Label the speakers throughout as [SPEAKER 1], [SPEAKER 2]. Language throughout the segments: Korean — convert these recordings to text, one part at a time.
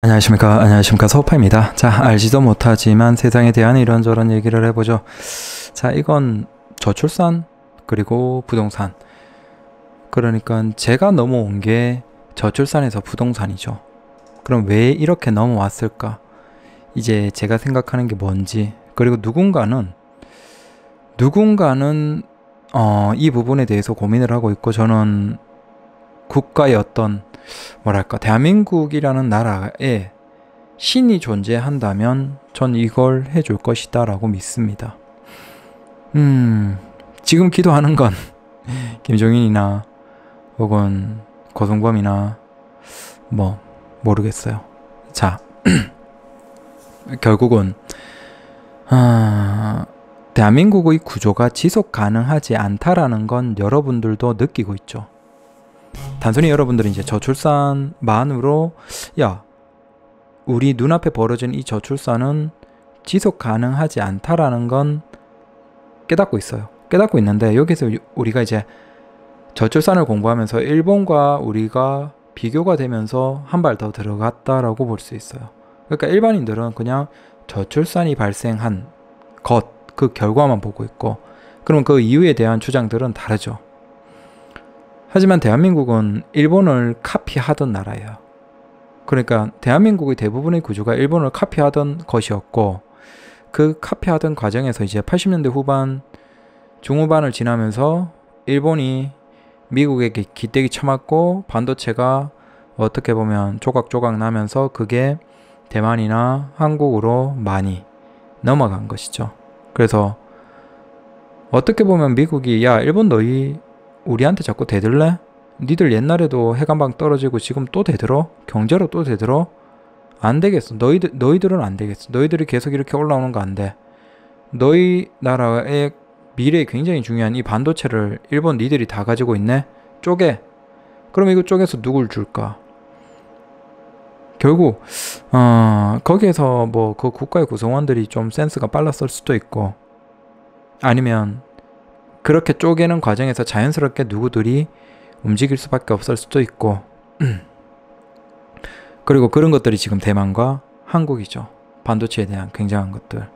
[SPEAKER 1] 안녕하십니까 안녕하십니까 서우파입니다 자 알지도 못하지만 세상에 대한 이런저런 얘기를 해보죠 자 이건 저출산 그리고 부동산 그러니까 제가 넘어온 게 저출산에서 부동산이죠 그럼 왜 이렇게 넘어왔을까 이제 제가 생각하는 게 뭔지 그리고 누군가는 누군가는 어, 이 부분에 대해서 고민을 하고 있고 저는 국가의 어떤 뭐랄까 대한민국이라는 나라에 신이 존재한다면 전 이걸 해줄 것이다 라고 믿습니다. 음, 지금 기도하는 건 김종인이나 혹은 고성범이나 뭐 모르겠어요. 자, 결국은 아, 대한민국의 구조가 지속 가능하지 않다라는 건 여러분들도 느끼고 있죠. 단순히 여러분들은 이제 저출산만으로 야 우리 눈앞에 벌어진 이 저출산은 지속 가능하지 않다라는 건 깨닫고 있어요. 깨닫고 있는데 여기서 우리가 이제 저출산을 공부하면서 일본과 우리가 비교가 되면서 한 발 더 들어갔다라고 볼 수 있어요. 그러니까 일반인들은 그냥 저출산이 발생한 것, 그 결과만 보고 있고, 그러면그 이유에 대한 주장들은 다르죠. 하지만 대한민국은 일본을 카피하던 나라예요. 그러니까 대한민국의 대부분의 구조가 일본을 카피하던 것이었고 그 카피하던 과정에서 이제 80년대 후반 중후반을 지나면서 일본이 미국에게 기대기 처맞고 반도체가 어떻게 보면 조각조각 나면서 그게 대만이나 한국으로 많이 넘어간 것이죠. 그래서 어떻게 보면 미국이 야 일본 너희 우리한테 자꾸 대들래? 니들 옛날에도 해관방 떨어지고 지금 또 대들어? 경제로 또 대들어? 안 되겠어. 너희들, 너희들은 안 되겠어. 너희들이 계속 이렇게 올라오는 거 안 돼. 너희 나라의 미래에 굉장히 중요한 이 반도체를 일본 니들이 다 가지고 있네? 쪼개. 그럼 이거 쪼개서 누굴 줄까? 결국, 어, 거기에서 뭐 그 국가의 구성원들이 좀 센스가 빨랐을 수도 있고, 아니면 그렇게 쪼개는 과정에서 자연스럽게 누구들이 움직일 수밖에 없을 수도 있고 그리고 그런 것들이 지금 대만과 한국이죠. 반도체에 대한 굉장한 것들.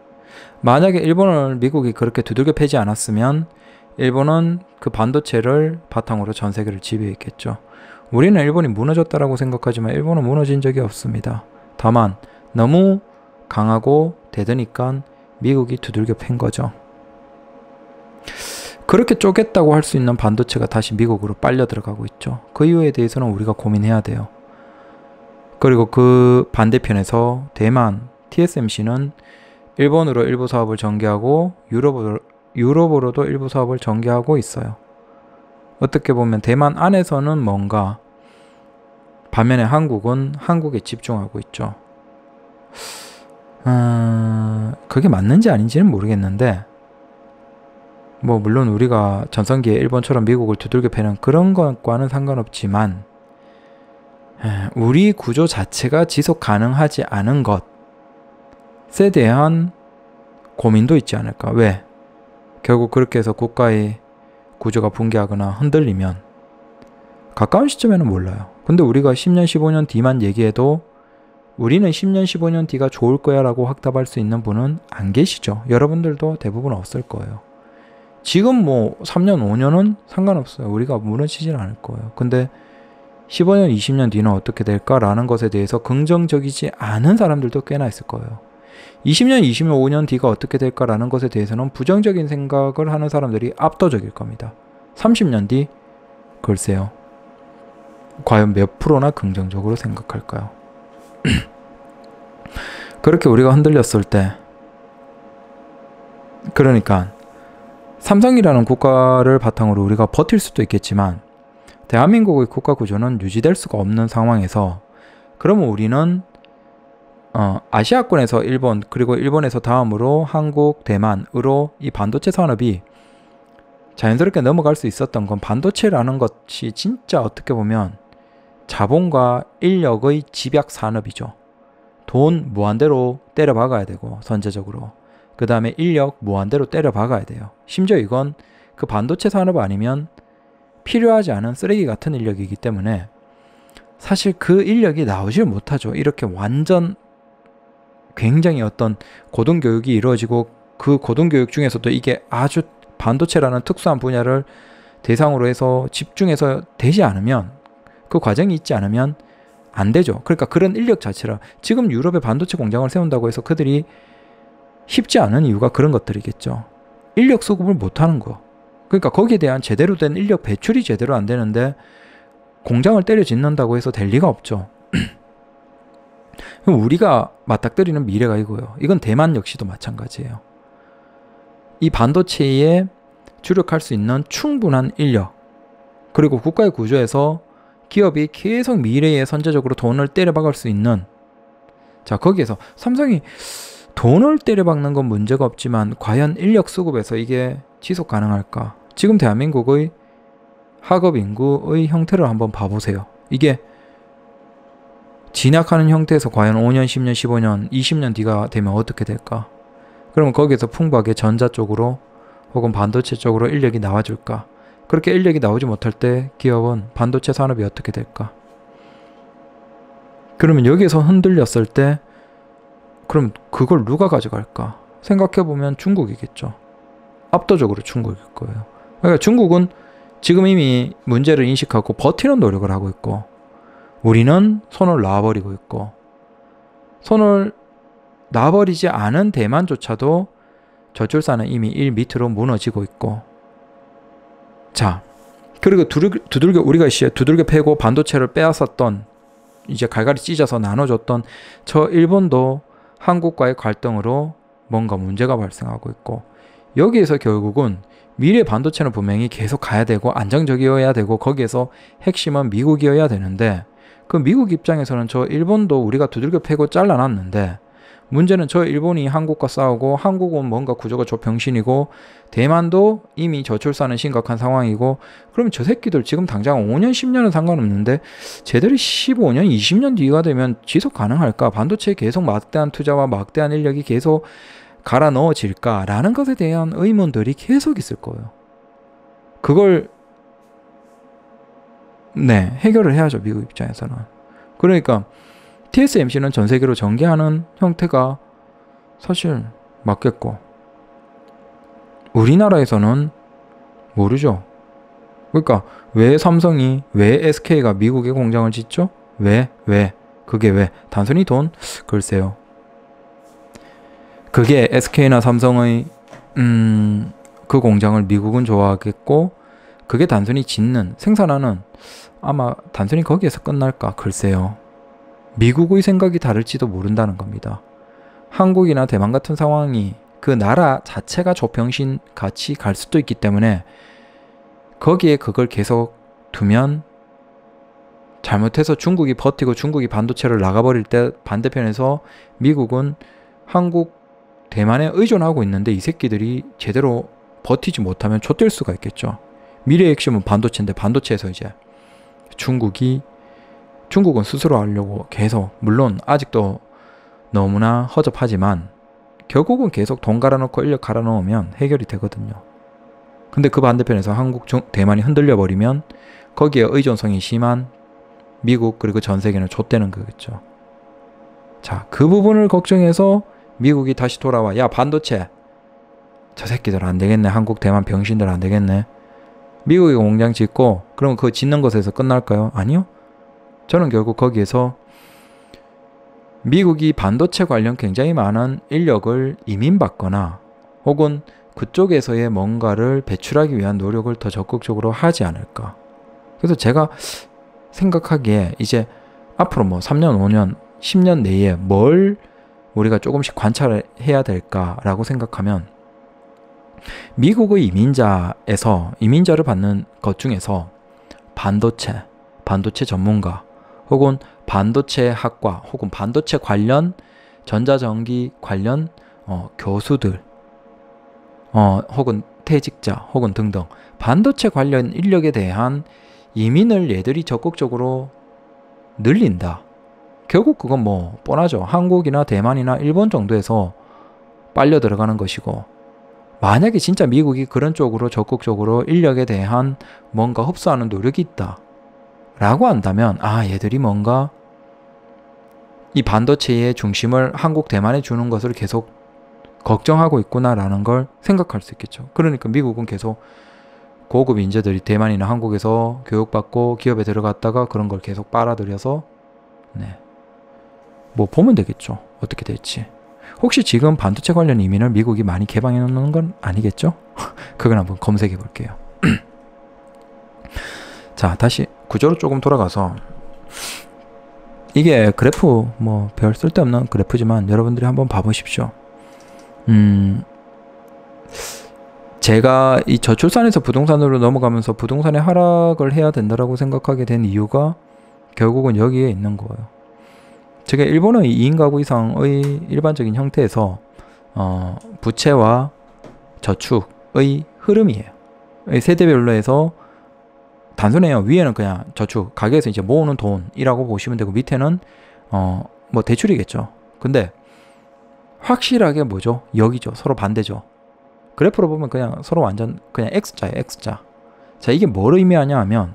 [SPEAKER 1] 만약에 일본을 미국이 그렇게 두들겨 패지 않았으면 일본은 그 반도체를 바탕으로 전 세계를 지배했겠죠. 우리는 일본이 무너졌다라고 생각하지만 일본은 무너진 적이 없습니다. 다만 너무 강하고 대드니까 미국이 두들겨 팬 거죠. 그렇게 쪼갰다고 할 수 있는 반도체가 다시 미국으로 빨려 들어가고 있죠. 그 이유에 대해서는 우리가 고민해야 돼요. 그리고 그 반대편에서 대만 TSMC는 일본으로 일부 사업을 전개하고 유럽으로, 유럽으로도 일부 사업을 전개하고 있어요. 어떻게 보면 대만 안에서는 뭔가 반면에 한국은 한국에 집중하고 있죠. 음, 그게 맞는지 아닌지는 모르겠는데 뭐 물론 우리가 전성기에 일본처럼 미국을 두들겨 패는 그런 것과는 상관없지만 우리 구조 자체가 지속 가능하지 않은 것에 대한 고민도 있지 않을까. 왜? 결국 그렇게 해서 국가의 구조가 붕괴하거나 흔들리면 가까운 시점에는 몰라요. 근데 우리가 10년, 15년 뒤만 얘기해도 우리는 10년, 15년 뒤가 좋을 거야 라고 확답할 수 있는 분은 안 계시죠. 여러분들도 대부분 없을 거예요. 지금 뭐 3년, 5년은 상관없어요. 우리가 무너지진 않을 거예요. 근데 15년, 20년 뒤는 어떻게 될까라는 것에 대해서 긍정적이지 않은 사람들도 꽤나 있을 거예요. 20년, 25년 뒤가 어떻게 될까라는 것에 대해서는 부정적인 생각을 하는 사람들이 압도적일 겁니다. 30년 뒤, 글쎄요. 과연 몇 프로나 긍정적으로 생각할까요? 그렇게 우리가 흔들렸을 때, 그러니까 삼성이라는 국가를 바탕으로 우리가 버틸 수도 있겠지만 대한민국의 국가 구조는 유지될 수가 없는 상황에서 그러면 우리는 어, 아시아권에서 일본 그리고 일본에서 다음으로 한국, 대만으로 이 반도체 산업이 자연스럽게 넘어갈 수 있었던 건 반도체라는 것이 진짜 어떻게 보면 자본과 인력의 집약 산업이죠. 돈 무한대로 때려 박아야 되고 선제적으로 그 다음에 인력 무한대로 때려 박아야 돼요. 심지어 이건 그 반도체 산업 아니면 필요하지 않은 쓰레기 같은 인력이기 때문에 사실 그 인력이 나오질 못하죠. 이렇게 완전 굉장히 어떤 고등교육이 이루어지고 그 고등교육 중에서도 이게 아주 반도체라는 특수한 분야를 대상으로 해서 집중해서 되지 않으면 그 과정이 있지 않으면 안 되죠. 그러니까 그런 인력 자체라 지금 유럽의 반도체 공장을 세운다고 해서 그들이 쉽지 않은 이유가 그런 것들이겠죠. 인력 수급을 못하는 거. 그러니까 거기에 대한 제대로 된 인력 배출이 제대로 안 되는데 공장을 때려 짓는다고 해서 될 리가 없죠. 우리가 맞닥뜨리는 미래가 이거예요. 이건 대만 역시도 마찬가지예요. 이 반도체에 주력할 수 있는 충분한 인력 그리고 국가의 구조에서 기업이 계속 미래에 선제적으로 돈을 때려 박을 수 있는 자 거기에서 삼성이 돈을 때려박는 건 문제가 없지만 과연 인력 수급에서 이게 지속 가능할까? 지금 대한민국의 학업 인구의 형태를 한번 봐보세요. 이게 진학하는 형태에서 과연 5년, 10년, 15년, 20년 뒤가 되면 어떻게 될까? 그러면 거기에서 풍부하게 전자 쪽으로 혹은 반도체 쪽으로 인력이 나와줄까? 그렇게 인력이 나오지 못할 때 기업은 반도체 산업이 어떻게 될까? 그러면 여기에서 흔들렸을 때 그럼 그걸 누가 가져갈까? 생각해보면 중국이겠죠. 압도적으로 중국일 거예요. 그러니까 중국은 지금 이미 문제를 인식하고 버티는 노력을 하고 있고 우리는 손을 놔버리고 있고 손을 놔버리지 않은 대만조차도 저출산은 이미 1 밑으로 무너지고 있고 자 그리고 두들겨, 우리가 시에 두들겨 패고 반도체를 빼앗았던 이제 갈갈이 찢어서 나눠줬던 저 일본도 한국과의 갈등으로 뭔가 문제가 발생하고 있고 여기에서 결국은 미래 반도체는 분명히 계속 가야 되고 안정적이어야 되고 거기에서 핵심은 미국이어야 되는데 그 미국 입장에서는 저 일본도 우리가 두들겨 패고 잘라놨는데 문제는 저 일본이 한국과 싸우고 한국은 뭔가 구조가 저 병신이고 대만도 이미 저출산은 심각한 상황이고 그럼 저 새끼들 지금 당장 5년 10년은 상관없는데 제대로 15년 20년 뒤가 되면 지속 가능할까 반도체 계속 막대한 투자와 막대한 인력이 계속 갈아 넣어질까라는 것에 대한 의문들이 계속 있을 거예요. 그걸 네 해결을 해야죠 미국 입장에서는. 그러니까 TSMC는 전 세계로 전개하는 형태가 사실 맞겠고 우리나라에서는 모르죠. 그러니까 왜 삼성이 왜 SK가 미국에 공장을 짓죠? 왜? 왜? 그게 왜? 단순히 돈? 글쎄요. 그게 SK나 삼성의 음, 그 공장을 미국은 좋아하겠고 그게 단순히 짓는 생산하는 아마 단순히 거기에서 끝날까 글쎄요. 미국의 생각이 다를지도 모른다는 겁니다. 한국이나 대만 같은 상황이 그 나라 자체가 저평신 같이 갈 수도 있기 때문에 거기에 그걸 계속 두면 잘못해서 중국이 버티고 중국이 반도체를 나가버릴 때 반대편에서 미국은 한국, 대만에 의존하고 있는데 이 새끼들이 제대로 버티지 못하면 쫓될 수가 있겠죠. 미래의 핵심은 반도체인데 반도체에서 이제 중국이 중국은 스스로 하려고 계속 물론 아직도 너무나 허접하지만 결국은 계속 돈갈아놓고 인력 갈아놓으면 해결이 되거든요. 근데 그 반대편에서 한국, 중, 대만이 흔들려 버리면 거기에 의존성이 심한 미국 그리고 전 세계는 좆되는 거겠죠. 자, 그 부분을 걱정해서 미국이 다시 돌아와. 야, 반도체. 저 새끼들 안 되겠네. 한국, 대만 병신들 안 되겠네. 미국이 공장 짓고, 그럼 그 짓는 것에서 끝날까요? 아니요. 저는 결국 거기에서 미국이 반도체 관련 굉장히 많은 인력을 이민받거나 혹은 그쪽에서의 뭔가를 배출하기 위한 노력을 더 적극적으로 하지 않을까. 그래서 제가 생각하기에 이제 앞으로 뭐 3년, 5년, 10년 내에 뭘 우리가 조금씩 관찰해야 될까라고 생각하면 미국의 이민자에서 이민자를 받는 것 중에서 반도체, 반도체 전문가, 혹은 반도체 학과 혹은 반도체 관련 전자전기 관련 어, 교수들 어, 혹은 퇴직자 혹은 등등 반도체 관련 인력에 대한 이민을 얘들이 적극적으로 늘린다. 결국 그건 뭐 뻔하죠. 한국이나 대만이나 일본 정도에서 빨려 들어가는 것이고 만약에 진짜 미국이 그런 쪽으로 적극적으로 인력에 대한 뭔가 흡수하는 노력이 있다. 라고 한다면 아 얘들이 뭔가 이 반도체의 중심을 한국 대만에 주는 것을 계속 걱정하고 있구나라는 걸 생각할 수 있겠죠. 그러니까 미국은 계속 고급 인재들이 대만이나 한국에서 교육받고 기업에 들어갔다가 그런 걸 계속 빨아들여서 네. 뭐 보면 되겠죠. 어떻게 될지. 혹시 지금 반도체 관련 이민을 미국이 많이 개방해 놓는 건 아니겠죠? 그건 한번 검색해 볼게요. 자, 다시 구조로 조금 돌아가서 이게 그래프 뭐 별 쓸데없는 그래프지만 여러분들이 한번 봐보십시오. 음, 제가 이 저출산에서 부동산으로 넘어가면서 부동산의 하락을 해야 된다라고 생각하게 된 이유가 결국은 여기에 있는 거예요. 제가 일본의 2인 가구 이상의 일반적인 형태에서 어, 부채와 저축의 흐름이에요. 세대별로 해서 단순해요. 위에는 그냥 저축, 가게에서 이제 모으는 돈이라고 보시면 되고 밑에는 어, 뭐 대출이겠죠. 근데 확실하게 뭐죠? 여기죠. 서로 반대죠. 그래프로 보면 그냥 서로 완전 그냥 X자예요. X자. 자, 이게 뭘 의미하냐 하면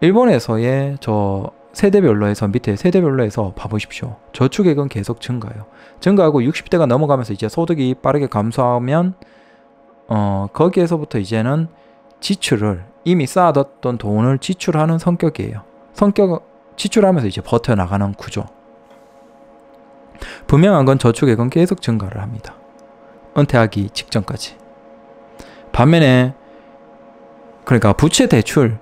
[SPEAKER 1] 일본에서의 저 세대별로에서 밑에 세대별로에서 봐보십시오. 저축액은 계속 증가해요. 증가하고 60대가 넘어가면서 이제 소득이 빠르게 감소하면 어, 거기에서부터 이제는 지출을 이미 쌓아뒀던 돈을 지출하는 성격이에요. 성격 지출하면서 이제 버텨나가는 구조. 분명한 건 저축액은 계속 증가를 합니다. 은퇴하기 직전까지. 반면에 그러니까 부채 대출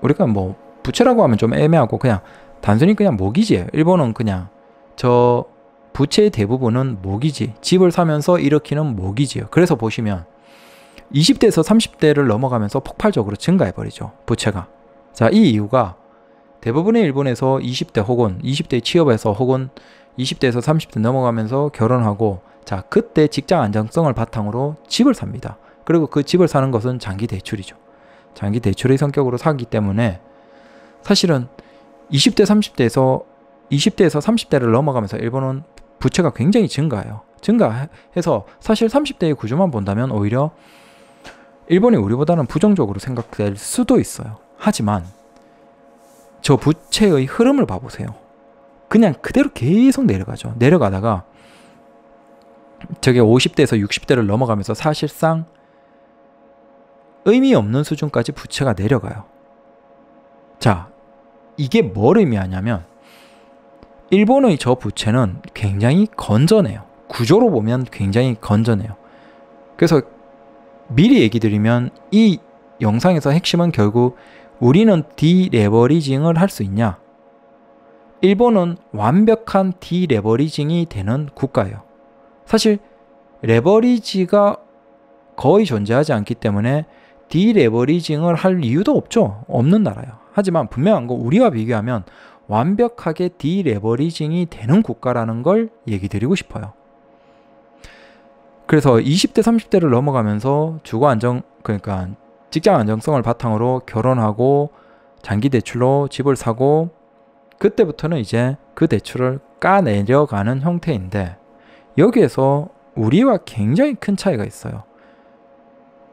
[SPEAKER 1] 우리가 뭐 부채라고 하면 좀 애매하고 그냥 단순히 그냥 모기지예요. 일본은 그냥 저 부채의 대부분은 모기지, 집을 사면서 일으키는 모기지예요. 그래서 보시면 20대에서 30대를 넘어가면서 폭발적으로 증가해버리죠. 부채가. 자, 이 이유가 대부분의 일본에서 20대 혹은 20대 취업에서 혹은 20대에서 30대 넘어가면서 결혼하고 자, 그때 직장 안정성을 바탕으로 집을 삽니다. 그리고 그 집을 사는 것은 장기 대출이죠. 장기 대출의 성격으로 사기 때문에 사실은 20대, 30대에서 20대에서 30대를 넘어가면서 일본은 부채가 굉장히 증가해요. 증가해서 사실 30대의 구조만 본다면 오히려 일본이 우리보다는 부정적으로 생각될 수도 있어요. 하지만 저 부채의 흐름을 봐보세요. 그냥 그대로 계속 내려가죠. 내려가다가 저게 50대에서 60대를 넘어가면서 사실상 의미 없는 수준까지 부채가 내려가요. 자, 이게 뭘 의미하냐면 일본의 저 부채는 굉장히 건전해요. 구조로 보면 굉장히 건전해요. 그래서 미리 얘기 드리면 이 영상에서 핵심은 결국 우리는 디레버리징을 할 수 있냐? 일본은 완벽한 디레버리징이 되는 국가예요. 사실 레버리지가 거의 존재하지 않기 때문에 디레버리징을 할 이유도 없죠. 없는 나라예요. 하지만 분명한 거 우리와 비교하면 완벽하게 디레버리징이 되는 국가라는 걸 얘기 드리고 싶어요. 그래서 20대 30대를 넘어가면서 주거 안정 그러니까 직장 안정성을 바탕으로 결혼하고 장기 대출로 집을 사고 그때부터는 이제 그 대출을 까내려가는 형태인데 여기에서 우리와 굉장히 큰 차이가 있어요.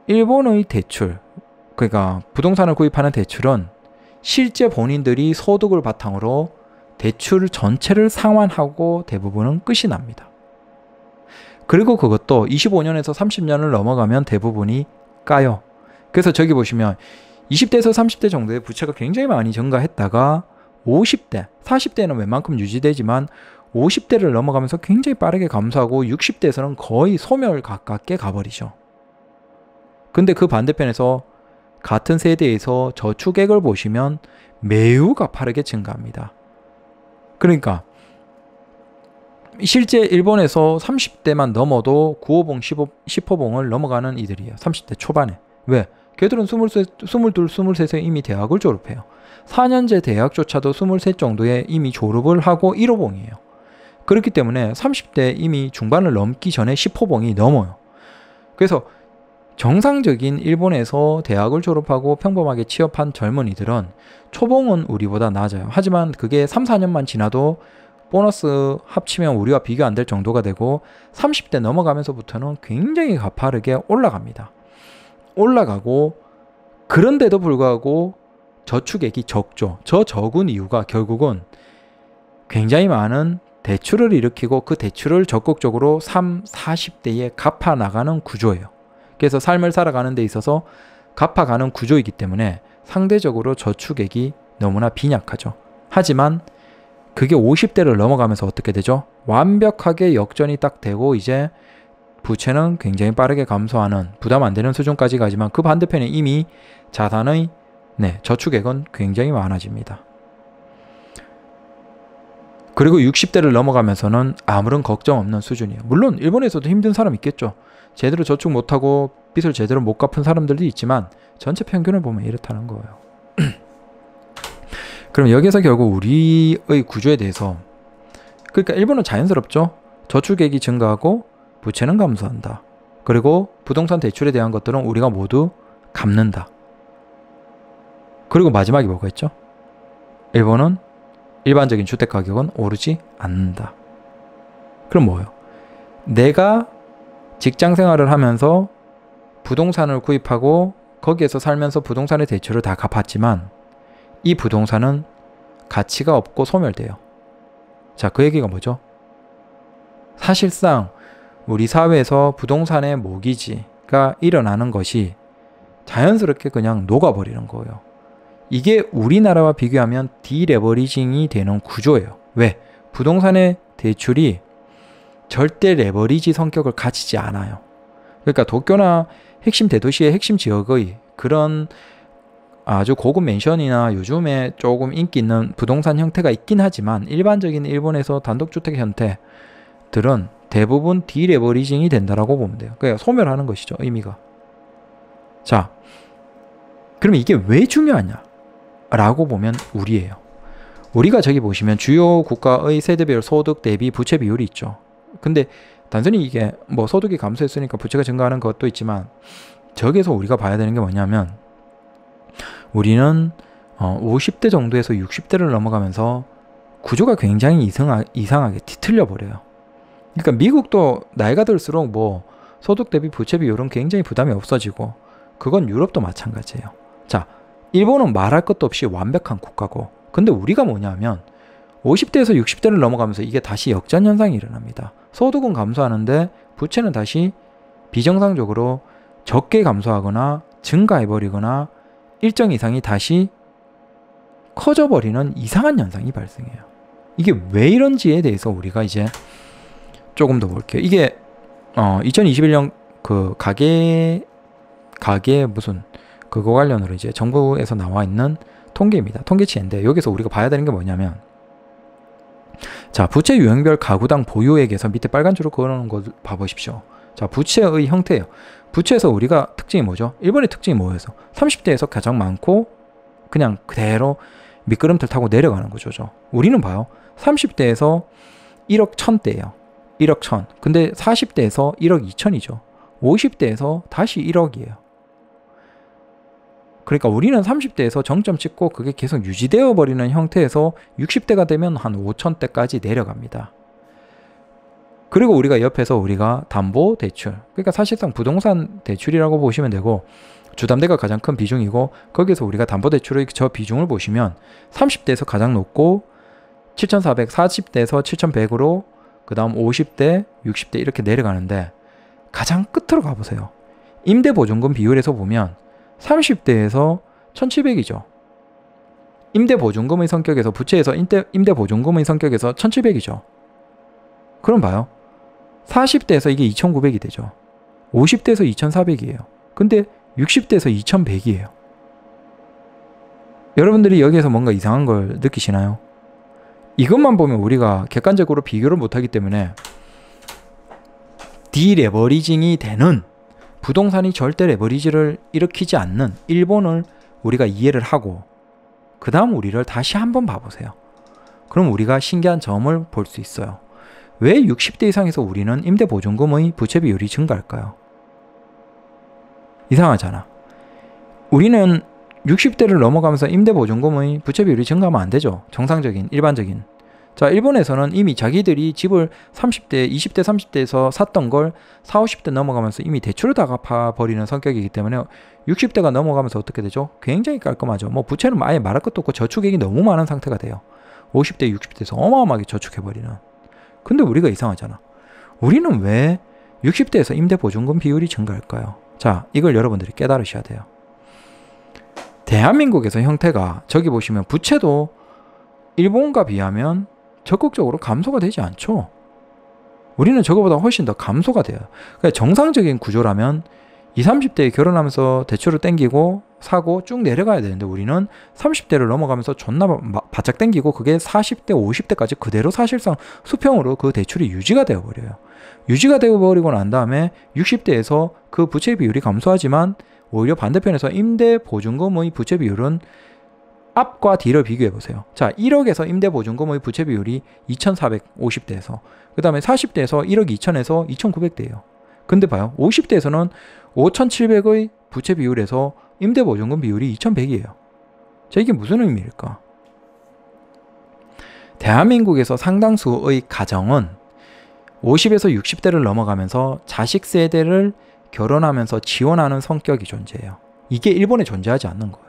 [SPEAKER 1] 일본의 대출, 그러니까 부동산을 구입하는 대출은 실제 본인들이 소득을 바탕으로 대출 전체를 상환하고 대부분은 끝이 납니다. 그리고 그것도 25년에서 30년을 넘어가면 대부분이 까요. 그래서 저기 보시면 20대에서 30대 정도의 부채가 굉장히 많이 증가했다가 50대, 40대는 웬만큼 유지되지만 50대를 넘어가면서 굉장히 빠르게 감소하고 60대에서는 거의 소멸 가깝게 가버리죠. 근데 그 반대편에서 같은 세대에서 저축액을 보시면 매우 가파르게 증가합니다. 그러니까 실제 일본에서 30대만 넘어도 9호봉, 1 0호봉을 넘어가는 이들이에요. 30대 초반에. 왜? 걔들은 23, 22, 23세 이미 대학을 졸업해요. 4년제 대학조차도 23 정도에 이미 졸업을 하고 1호봉이에요. 그렇기 때문에 30대 이미 중반을 넘기 전에 10호봉이 넘어요. 그래서 정상적인 일본에서 대학을 졸업하고 평범하게 취업한 젊은이들은 초봉은 우리보다 낮아요. 하지만 그게 3, 4년만 지나도 보너스 합치면 우리와 비교 안 될 정도가 되고 30대 넘어가면서부터는 굉장히 가파르게 올라갑니다. 올라가고 그런데도 불구하고 저축액이 적죠. 저 적은 이유가 결국은 굉장히 많은 대출을 일으키고 그 대출을 적극적으로 3, 40대에 갚아 나가는 구조예요. 그래서 삶을 살아가는 데 있어서 갚아가는 구조이기 때문에 상대적으로 저축액이 너무나 빈약하죠. 하지만 그게 50대를 넘어가면서 어떻게 되죠? 완벽하게 역전이 딱 되고 이제 부채는 굉장히 빠르게 감소하는 부담 안 되는 수준까지 가지만 그 반대편에 이미 자산의 네, 저축액은 굉장히 많아집니다. 그리고 60대를 넘어가면서는 아무런 걱정 없는 수준이에요. 물론 일본에서도 힘든 사람 있겠죠. 제대로 저축 못하고 빚을 제대로 못 갚은 사람들도 있지만 전체 평균을 보면 이렇다는 거예요. 그럼 여기서 결국 우리의 구조에 대해서 그러니까 일본은 자연스럽죠. 저축액이 증가하고 부채는 감소한다. 그리고 부동산 대출에 대한 것들은 우리가 모두 갚는다. 그리고 마지막이 뭐가 있죠? 일본은 일반적인 주택 가격은 오르지 않는다. 그럼 뭐예요? 내가 직장 생활을 하면서 부동산을 구입하고 거기에서 살면서 부동산의 대출을 다 갚았지만 이 부동산은 가치가 없고 소멸돼요. 자, 그 얘기가 뭐죠? 사실상 우리 사회에서 부동산의 모기지가 일어나는 것이 자연스럽게 그냥 녹아버리는 거예요. 이게 우리나라와 비교하면 디레버리징이 되는 구조예요. 왜? 부동산의 대출이 절대 레버리지 성격을 가지지 않아요. 그러니까 도쿄나 핵심 대도시의 핵심 지역의 그런 아주 고급 맨션이나 요즘에 조금 인기 있는 부동산 형태가 있긴 하지만 일반적인 일본에서 단독주택 형태들은 대부분 디레버리징이 된다라고 보면 돼요. 그러니까 소멸하는 것이죠. 의미가. 자, 그러면 이게 왜 중요하냐? 라고 보면 우리예요. 우리가 저기 보시면 주요 국가의 세대별 소득 대비 부채 비율이 있죠. 근데 단순히 이게 뭐 소득이 감소했으니까 부채가 증가하는 것도 있지만 저기에서 우리가 봐야 되는 게 뭐냐면 우리는 50대 어, 정도에서 60대를 넘어가면서 구조가 굉장히 이상하, 이상하게 뒤틀려 버려요. 그러니까 미국도 나이가 들수록 뭐 소득 대비 부채비 율은 굉장히 부담이 없어지고 그건 유럽도 마찬가지예요. 자, 일본은 말할 것도 없이 완벽한 국가고 근데 우리가 뭐냐면 50대에서 60대를 넘어가면서 이게 다시 역전 현상이 일어납니다. 소득은 감소하는데 부채는 다시 비정상적으로 적게 감소하거나 증가해버리거나 일정 이상이 다시 커져버리는 이상한 현상이 발생해요. 이게 왜 이런지에 대해서 우리가 이제 조금 더 볼게요. 이게 어 2021년 그 가계 가계 무슨 그거 관련으로 이제 정부에서 나와 있는 통계입니다. 통계치인데 여기서 우리가 봐야 되는 게 뭐냐면 자 부채 유형별 가구당 보유액에서 밑에 빨간 줄로 그어놓은 거 봐보십시오. 자 부채의 형태예요. 부채에서 우리가 특징이 뭐죠? 일본의 특징이 뭐예요? 30대에서 가장 많고 그냥 그대로 미끄럼틀 타고 내려가는 거조죠 우리는 봐요. 30대에서 1억 1000대예요. 1억 1000. 근데 40대에서 1억 2000이죠. 50대에서 다시 1억이에요. 그러니까 우리는 30대에서 정점 찍고 그게 계속 유지되어 버리는 형태에서 60대가 되면 한 5천대까지 내려갑니다. 그리고 우리가 옆에서 우리가 담보 대출 그러니까 사실상 부동산 대출이라고 보시면 되고 주담대가 가장 큰 비중이고 거기서 우리가 담보 대출의 저 비중을 보시면 30대에서 가장 높고 7,400, 40대에서 7,100으로 그 다음 50대, 60대 이렇게 내려가는데 가장 끝으로 가보세요. 임대보증금 비율에서 보면 30대에서 1700이죠. 임대보증금의 성격에서 부채에서 임대, 임대보증금의 성격에서 1700이죠. 그럼 봐요. 40대에서 이게 2900이 되죠. 50대에서 2400이에요. 근데 60대에서 2100이에요. 여러분들이 여기에서 뭔가 이상한 걸 느끼시나요? 이것만 보면 우리가 객관적으로 비교를 못하기 때문에 디레버리징이 되는 부동산이 절대 레버리지를 일으키지 않는 일본을 우리가 이해를 하고 그 다음 우리를 다시 한번 봐보세요. 그럼 우리가 신기한 점을 볼 수 있어요. 왜 60대 이상에서 우리는 임대보증금의 부채 비율이 증가할까요? 이상하잖아. 우리는 60대를 넘어가면서 임대보증금의 부채 비율이 증가하면 안 되죠. 정상적인, 일반적인. 자, 일본에서는 이미 자기들이 집을 30대, 20대, 30대에서 샀던 걸 40, 50대 넘어가면서 이미 대출을 다 갚아버리는 성격이기 때문에 60대가 넘어가면서 어떻게 되죠? 굉장히 깔끔하죠. 뭐 부채는 아예 말할 것도 없고 저축액이 너무 많은 상태가 돼요. 50대, 60대에서 어마어마하게 저축해버리는. 근데 우리가 이상하잖아. 우리는 왜 60대에서 임대 보증금 비율이 증가할까요? 자, 이걸 여러분들이 깨달으셔야 돼요. 대한민국에서 형태가 저기 보시면 부채도 일본과 비하면 적극적으로 감소가 되지 않죠. 우리는 저거보다 훨씬 더 감소가 돼요. 그러니까 정상적인 구조라면 20, 30대에 결혼하면서 대출을 땡기고 사고 쭉 내려가야 되는데 우리는 30대를 넘어가면서 존나 바짝 땡기고 그게 40대, 50대까지 그대로 사실상 수평으로 그 대출이 유지가 되어버려요. 유지가 되어버리고 난 다음에 60대에서 그 부채 비율이 감소하지만 오히려 반대편에서 임대 보증금의 부채 비율은 앞과 뒤를 비교해 보세요. 자, 1억에서 임대 보증금의 부채 비율이 2,450대에서 그다음에 40대에서 1억 2천에서 2,900대예요. 근데 봐요. 50대에서는 5,700의 부채 비율에서 임대보증금 비율이 2100이에요. 자, 이게 무슨 의미일까? 대한민국에서 상당수의 가정은 50에서 60대를 넘어가면서 자식 세대를 결혼하면서 지원하는 성격이 존재해요. 이게 일본에 존재하지 않는 거예요.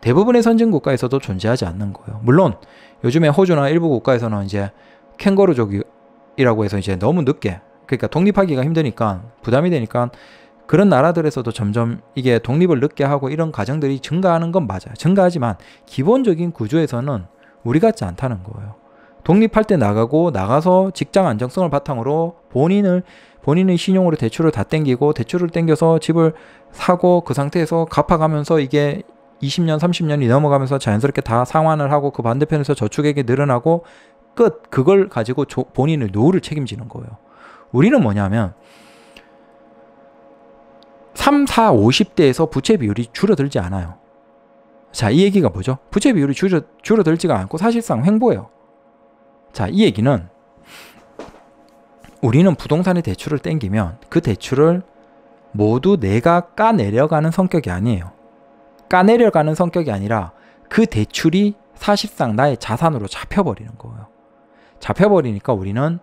[SPEAKER 1] 대부분의 선진 국가에서도 존재하지 않는 거예요. 물론 요즘에 호주나 일부 국가에서는 이제 캥거루족이라고 해서 이제 너무 늦게 그러니까 독립하기가 힘드니까 부담이 되니까 그런 나라들에서도 점점 이게 독립을 늦게 하고 이런 과정들이 증가하는 건 맞아요. 증가하지만 기본적인 구조에서는 우리 같지 않다는 거예요. 독립할 때 나가고 나가서 직장 안정성을 바탕으로 본인을 본인의 신용으로 대출을 다 땡기고 대출을 땡겨서 집을 사고 그 상태에서 갚아가면서 이게 20년, 30년이 넘어가면서 자연스럽게 다 상환을 하고 그 반대편에서 저축액이 늘어나고 끝 그걸 가지고 본인의 노후를 책임지는 거예요. 우리는 뭐냐면 3, 4, 50대에서 부채 비율이 줄어들지 않아요. 자, 이 얘기가 뭐죠? 부채 비율이 줄어, 줄어들지가 않고 사실상 횡보예요. 자, 이 얘기는 우리는 부동산의 대출을 땡기면 그 대출을 모두 내가 까내려가는 성격이 아니에요. 까내려가는 성격이 아니라 그 대출이 사실상 나의 자산으로 잡혀버리는 거예요. 잡혀버리니까 우리는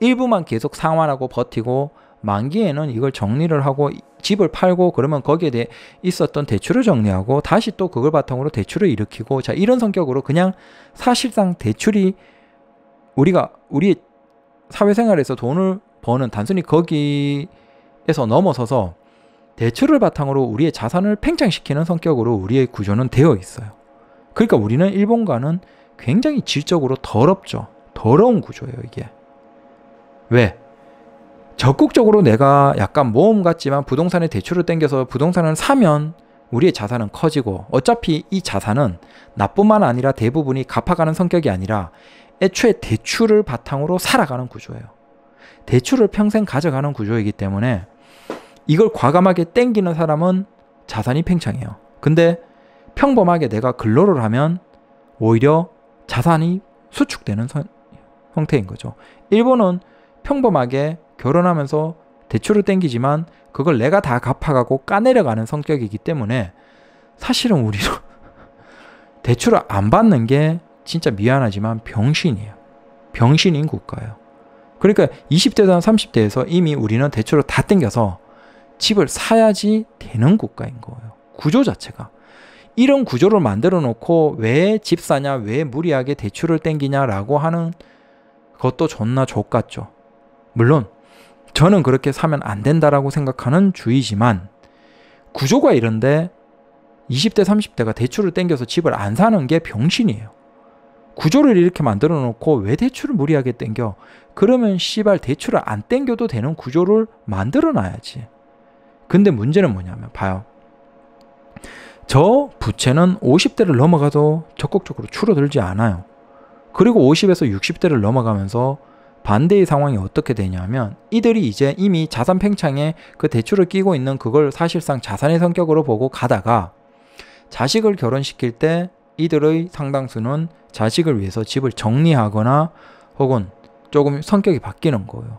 [SPEAKER 1] 일부만 계속 상환하고 버티고 만기에는 이걸 정리를 하고 집을 팔고 그러면 거기에 대해 있었던 대출을 정리하고 다시 또 그걸 바탕으로 대출을 일으키고 자 이런 성격으로 그냥 사실상 대출이 우리가 우리 사회생활에서 돈을 버는 단순히 거기에서 넘어서서 대출을 바탕으로 우리의 자산을 팽창시키는 성격으로 우리의 구조는 되어 있어요. 그러니까 우리는 일본과는 굉장히 질적으로 더럽죠. 더러운 구조예요, 이게. 왜? 적극적으로 내가 약간 모험 같지만 부동산에 대출을 땡겨서 부동산을 사면 우리의 자산은 커지고 어차피 이 자산은 나뿐만 아니라 대부분이 갚아가는 성격이 아니라 애초에 대출을 바탕으로 살아가는 구조예요. 대출을 평생 가져가는 구조이기 때문에 이걸 과감하게 땡기는 사람은 자산이 팽창해요. 근데 평범하게 내가 근로를 하면 오히려 자산이 수축되는 선, 형태인 거죠. 일본은 평범하게 결혼하면서 대출을 땡기지만 그걸 내가 다 갚아가고 까내려가는 성격이기 때문에 사실은 우리도 대출을 안 받는 게 진짜 미안하지만 병신이에요. 병신인 국가예요. 그러니까 20대든 30대에서 이미 우리는 대출을 다 땡겨서 집을 사야지 되는 국가인 거예요. 구조 자체가. 이런 구조를 만들어 놓고 왜 집 사냐, 왜 무리하게 대출을 땡기냐라고 하는 것도 존나 족같죠. 물론 저는 그렇게 사면 안 된다라고 생각하는 주의지만 구조가 이런데 20대, 30대가 대출을 땡겨서 집을 안 사는 게 병신이에요. 구조를 이렇게 만들어 놓고 왜 대출을 무리하게 땡겨? 그러면 씨발 대출을 안 땡겨도 되는 구조를 만들어 놔야지. 근데 문제는 뭐냐면 봐요. 저 부채는 50대를 넘어가도 적극적으로 줄어들지 않아요. 그리고 50에서 60대를 넘어가면서 반대의 상황이 어떻게 되냐면 이들이 이제 이미 자산 팽창에 그 대출을 끼고 있는 그걸 사실상 자산의 성격으로 보고 가다가 자식을 결혼시킬 때 이들의 상당수는 자식을 위해서 집을 정리하거나 혹은 조금 성격이 바뀌는 거예요.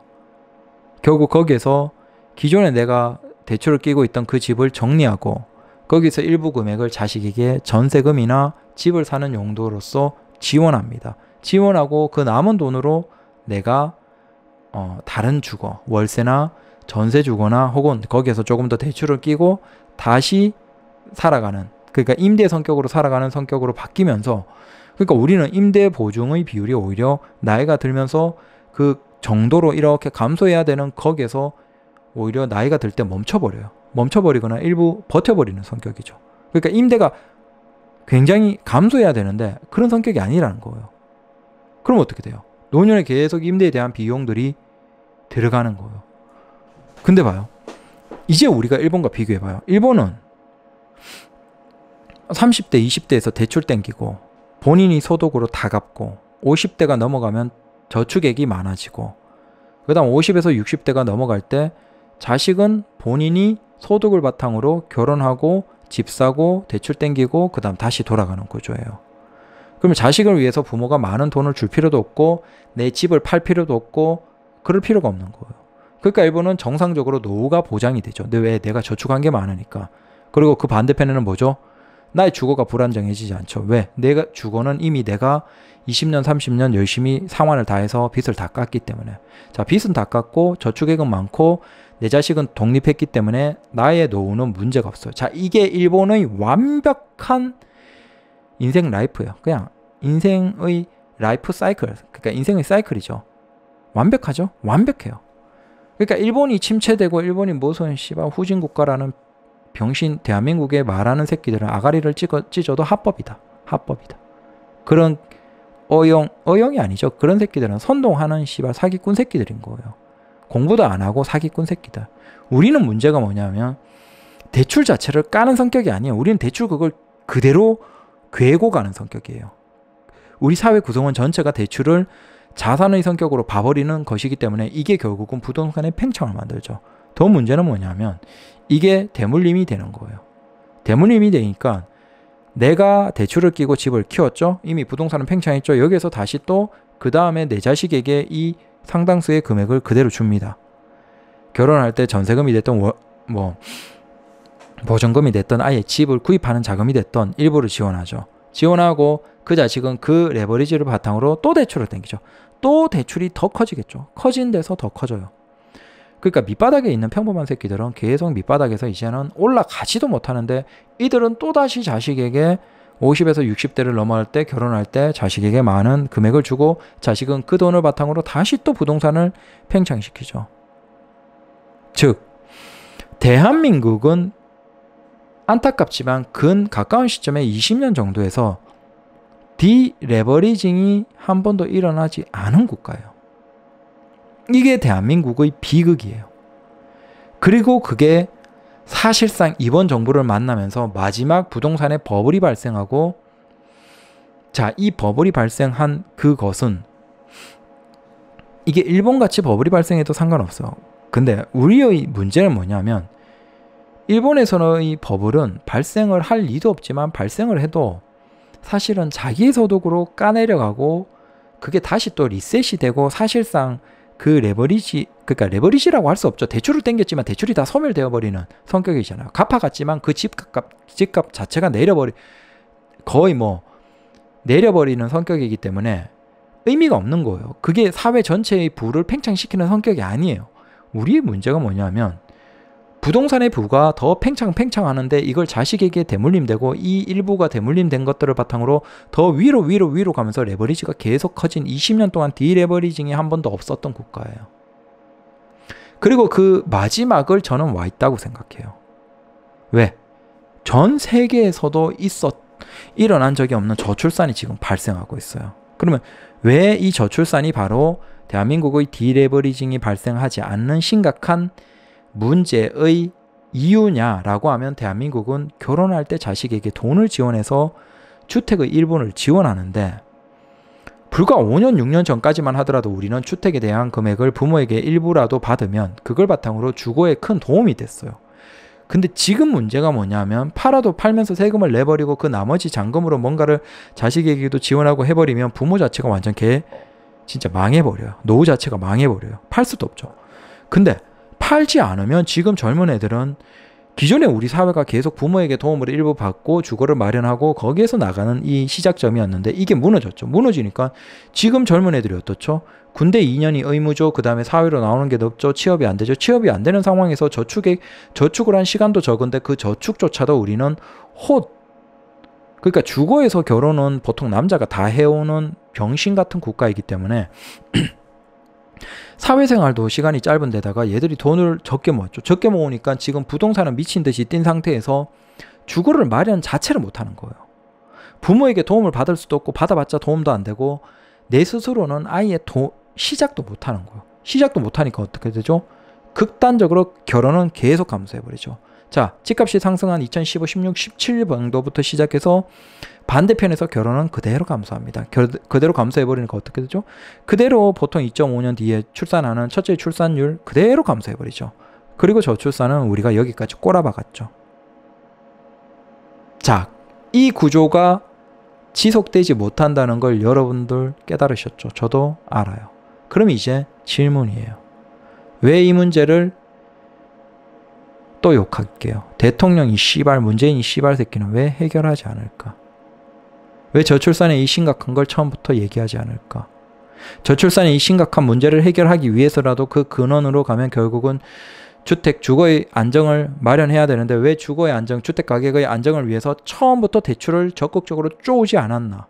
[SPEAKER 1] 결국 거기에서 기존에 내가 대출을 끼고 있던 그 집을 정리하고 거기서 일부 금액을 자식에게 전세금이나 집을 사는 용도로서 지원합니다. 지원하고 그 남은 돈으로 내가 어, 다른 주거, 월세나 전세 주거나 혹은 거기에서 조금 더 대출을 끼고 다시 살아가는 그러니까 임대 성격으로 살아가는 성격으로 바뀌면서 그러니까 우리는 임대 보증의 비율이 오히려 나이가 들면서 그 정도로 이렇게 감소해야 되는 거기에서 오히려 나이가 들 때 멈춰버려요. 멈춰버리거나 일부 버텨버리는 성격이죠. 그러니까 임대가 굉장히 감소해야 되는데 그런 성격이 아니라는 거예요. 그럼 어떻게 돼요? 노년에 계속 임대에 대한 비용들이 들어가는 거예요. 근데 봐요. 이제 우리가 일본과 비교해 봐요. 일본은 30대, 20대에서 대출 땡기고 본인이 소득으로 다 갚고 50대가 넘어가면 저축액이 많아지고 그다음 50에서 60대가 넘어갈 때 자식은 본인이 소득을 바탕으로 결혼하고 집 사고 대출 땡기고 그다음 다시 돌아가는 구조예요. 그러면 자식을 위해서 부모가 많은 돈을 줄 필요도 없고 내 집을 팔 필요도 없고 그럴 필요가 없는 거예요. 그러니까 일본은 정상적으로 노후가 보장이 되죠. 근데 왜 내가 저축한 게 많으니까. 그리고 그 반대편에는 뭐죠? 나의 주거가 불안정해지지 않죠. 왜? 내가 주거는 이미 내가 20년, 30년 열심히 상환을 다해서 빚을 다깎기 때문에. 자, 빚은 다깎고 저축액은 많고 내 자식은 독립했기 때문에 나의 노후는 문제가 없어요. 자, 이게 일본의 완벽한 인생 라이프예요. 그냥 인생의 라이프 사이클, 그러니까 인생의 사이클이죠. 완벽하죠? 완벽해요. 그러니까 일본이 침체되고 일본이 모선 씨발 후진 국가라는 병신 대한민국에 말하는 새끼들은 아가리를 찢어, 찢어도 합법이다. 합법이다. 그런 어용 어용이 아니죠. 그런 새끼들은 선동하는 씨발 사기꾼 새끼들인 거예요. 공부도 안 하고 사기꾼 새끼들. 우리는 문제가 뭐냐면 대출 자체를 까는 성격이 아니에요. 우리는 대출 그걸 그대로 괴고 가는 성격이에요. 우리 사회 구성원 전체가 대출을 자산의 성격으로 봐버리는 것이기 때문에 이게 결국은 부동산의 팽창을 만들죠. 더 문제는 뭐냐면 이게 대물림이 되는 거예요. 대물림이 되니까 내가 대출을 끼고 집을 키웠죠. 이미 부동산은 팽창했죠. 여기에서 다시 또 그 다음에 내 자식에게 이 상당수의 금액을 그대로 줍니다. 결혼할 때 전세금이 됐던 월, 뭐 보증금이 됐던 아예 집을 구입하는 자금이 됐던 일부를 지원하죠. 지원하고 그 자식은 그 레버리지를 바탕으로 또 대출을 땡기죠. 또 대출이 더 커지겠죠. 커진 데서 더 커져요. 그러니까 밑바닥에 있는 평범한 새끼들은 계속 밑바닥에서 이제는 올라가지도 못하는데 이들은 또다시 자식에게 50에서 60대를 넘어갈 때 결혼할 때 자식에게 많은 금액을 주고 자식은 그 돈을 바탕으로 다시 또 부동산을 팽창시키죠. 즉, 대한민국은 안타깝지만 근 가까운 시점에 20년 정도에서 디레버리징이 한 번도 일어나지 않은 국가예요. 이게 대한민국의 비극이에요. 그리고 그게 사실상 이번 정부를 만나면서 마지막 부동산의 버블이 발생하고 자, 이 버블이 발생한 그것은 이게 일본같이 버블이 발생해도 상관없어. 근데 우리의 문제는 뭐냐면 일본에서는 이 버블은 발생을 할 리도 없지만 발생을 해도 사실은 자기 소득으로 까내려가고 그게 다시 또 리셋이 되고 사실상 그 레버리지 그러니까 레버리지라고 할 수 없죠. 대출을 땡겼지만 대출이 다 소멸되어 버리는 성격이잖아요. 갚아갔지만 그 집값 집값 자체가 내려버리 거의 뭐 내려버리는 성격이기 때문에 의미가 없는 거예요. 그게 사회 전체의 부를 팽창시키는 성격이 아니에요. 우리의 문제가 뭐냐면 부동산의 부가 더 팽창팽창하는데 이걸 자식에게 대물림되고 이 일부가 대물림된 것들을 바탕으로 더 위로 위로 위로 가면서 레버리지가 계속 커진 20년 동안 디레버리징이 한 번도 없었던 국가예요. 그리고 그 마지막을 저는 와 있다고 생각해요. 왜? 전 세계에서도 있었 일어난 적이 없는 저출산이 지금 발생하고 있어요. 그러면 왜 이 저출산이 바로 대한민국의 디레버리징이 발생하지 않는 심각한 문제의 이유냐라고 하면 대한민국은 결혼할 때 자식에게 돈을 지원해서 주택의 일본을 지원하는데 불과 5년, 6년 전까지만 하더라도 우리는 주택에 대한 금액을 부모에게 일부라도 받으면 그걸 바탕으로 주거에 큰 도움이 됐어요. 근데 지금 문제가 뭐냐면 팔아도 팔면서 세금을 내버리고 그 나머지 잔금으로 뭔가를 자식에게도 지원하고 해버리면 부모 자체가 완전 개 진짜 망해버려요. 노후 자체가 망해버려요. 팔 수도 없죠. 근데 팔지 않으면 지금 젊은 애들은 기존에 우리 사회가 계속 부모에게 도움을 일부 받고 주거를 마련하고 거기에서 나가는 이 시작점이었는데 이게 무너졌죠. 무너지니까 지금 젊은 애들이 어떻죠? 군대 2년이 의무죠. 그 다음에 사회로 나오는 게 높죠. 취업이 안 되죠. 취업이 안 되는 상황에서 저축에 저축을 한 시간도 적은데 그 저축조차도 우리는 헛 그러니까 주거에서 결혼은 보통 남자가 다 해오는 병신 같은 국가이기 때문에 사회생활도 시간이 짧은 데다가 얘들이 돈을 적게 모았죠. 적게 모으니까 지금 부동산은 미친 듯이 뛴 상태에서 주거를 마련 자체를 못하는 거예요. 부모에게 도움을 받을 수도 없고 받아봤자 도움도 안 되고 내 스스로는 아예 도, 시작도 못하는 거예요. 시작도 못하니까 어떻게 되죠? 극단적으로 결혼은 계속 감소해버리죠. 자, 집값이 상승한 2015, 16, 17 정도부터 시작해서 반대편에서 결혼은 그대로 감소합니다. 결, 그대로 감소해버리니까 어떻게 되죠? 그대로 보통 2.5년 뒤에 출산하는 첫째 출산율 그대로 감소해버리죠. 그리고 저출산은 우리가 여기까지 꼬라박았죠. 자, 이 구조가 지속되지 못한다는 걸 여러분들 깨달으셨죠. 저도 알아요. 그럼 이제 질문이에요. 왜 이 문제를 또 욕할게요. 대통령 이 씨발, 문재인 이 씨발 새끼는 왜 해결하지 않을까? 왜 저출산의 이 심각한 걸 처음부터 얘기하지 않을까? 저출산의 이 심각한 문제를 해결하기 위해서라도 그 근원으로 가면 결국은 주택 주거의 안정을 마련해야 되는데 왜 주거의 안정, 주택 가격의 안정을 위해서 처음부터 대출을 적극적으로 쪼지 우 않았나?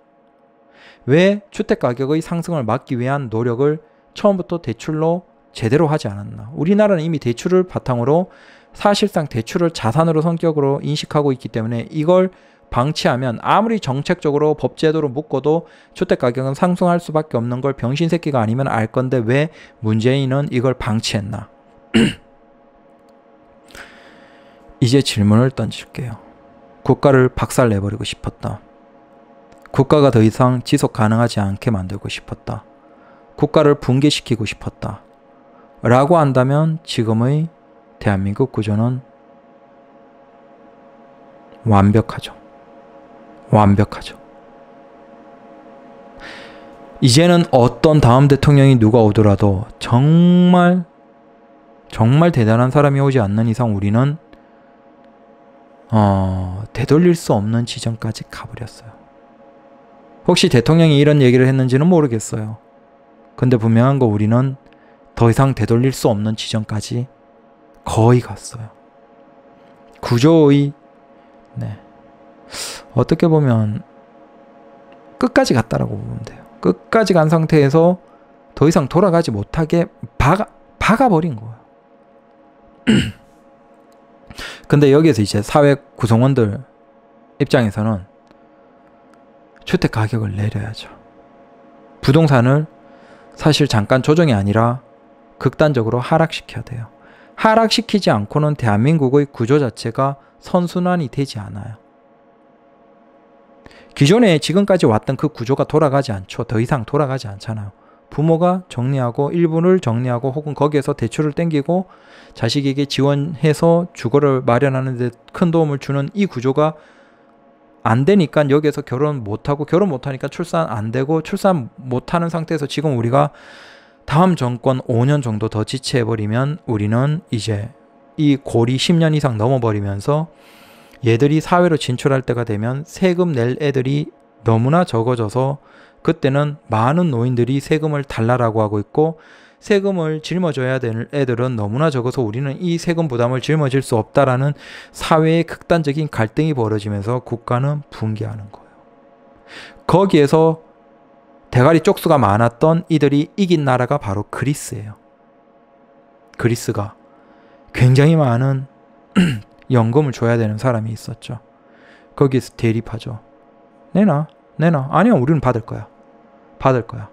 [SPEAKER 1] 왜 주택 가격의 상승을 막기 위한 노력을 처음부터 대출로 제대로 하지 않았나? 우리나라는 이미 대출을 바탕으로 사실상 대출을 자산으로 성격으로 인식하고 있기 때문에 이걸 방치하면 아무리 정책적으로 법제도로 묶어도 주택가격은 상승할 수밖에 없는 걸 병신새끼가 아니면 알 건데 왜 문재인은 이걸 방치했나 이제 질문을 던질게요 국가를 박살내버리고 싶었다 국가가 더 이상 지속 가능하지 않게 만들고 싶었다 국가를 붕괴시키고 싶었다 라고 한다면 지금의 대한민국 구조는 완벽하죠. 완벽하죠. 이제는 어떤 다음 대통령이 누가 오더라도 정말 정말 대단한 사람이 오지 않는 이상 우리는 어, 되돌릴 수 없는 지점까지 가버렸어요. 혹시 대통령이 이런 얘기를 했는지는 모르겠어요. 근데 분명한 거 우리는 더 이상 되돌릴 수 없는 지점까지 거의 갔어요. 구조의 네. 어떻게 보면 끝까지 갔다라고 보면 돼요. 끝까지 간 상태에서 더 이상 돌아가지 못하게 박아, 박아버린 거예요. 근데 여기에서 이제 사회 구성원들 입장에서는 주택 가격을 내려야죠. 부동산을 사실 잠깐 조정이 아니라 극단적으로 하락시켜야 돼요. 하락시키지 않고는 대한민국의 구조 자체가 선순환이 되지 않아요. 기존에 지금까지 왔던 그 구조가 돌아가지 않죠. 더 이상 돌아가지 않잖아요. 부모가 정리하고 일부를 정리하고 혹은 거기에서 대출을 땡기고 자식에게 지원해서 주거를 마련하는 데 큰 도움을 주는 이 구조가 안 되니까 여기에서 결혼 못하고 결혼 못하니까 출산 안 되고 출산 못하는 상태에서 지금 우리가 다음 정권 5년 정도 더 지체해버리면 우리는 이제 이 골이 10년 이상 넘어버리면서 얘들이 사회로 진출할 때가 되면 세금 낼 애들이 너무나 적어져서 그때는 많은 노인들이 세금을 달라라고 하고 있고 세금을 짊어져야 될 애들은 너무나 적어서 우리는 이 세금 부담을 짊어질 수 없다라는 사회의 극단적인 갈등이 벌어지면서 국가는 붕괴하는 거예요. 거기에서 대가리 쪽수가 많았던 이들이 이긴 나라가 바로 그리스예요. 그리스가 굉장히 많은 연금을 줘야 되는 사람이 있었죠. 거기에서 대립하죠. 내놔, 내놔. 아니야, 우리는 받을 거야. 받을 거야.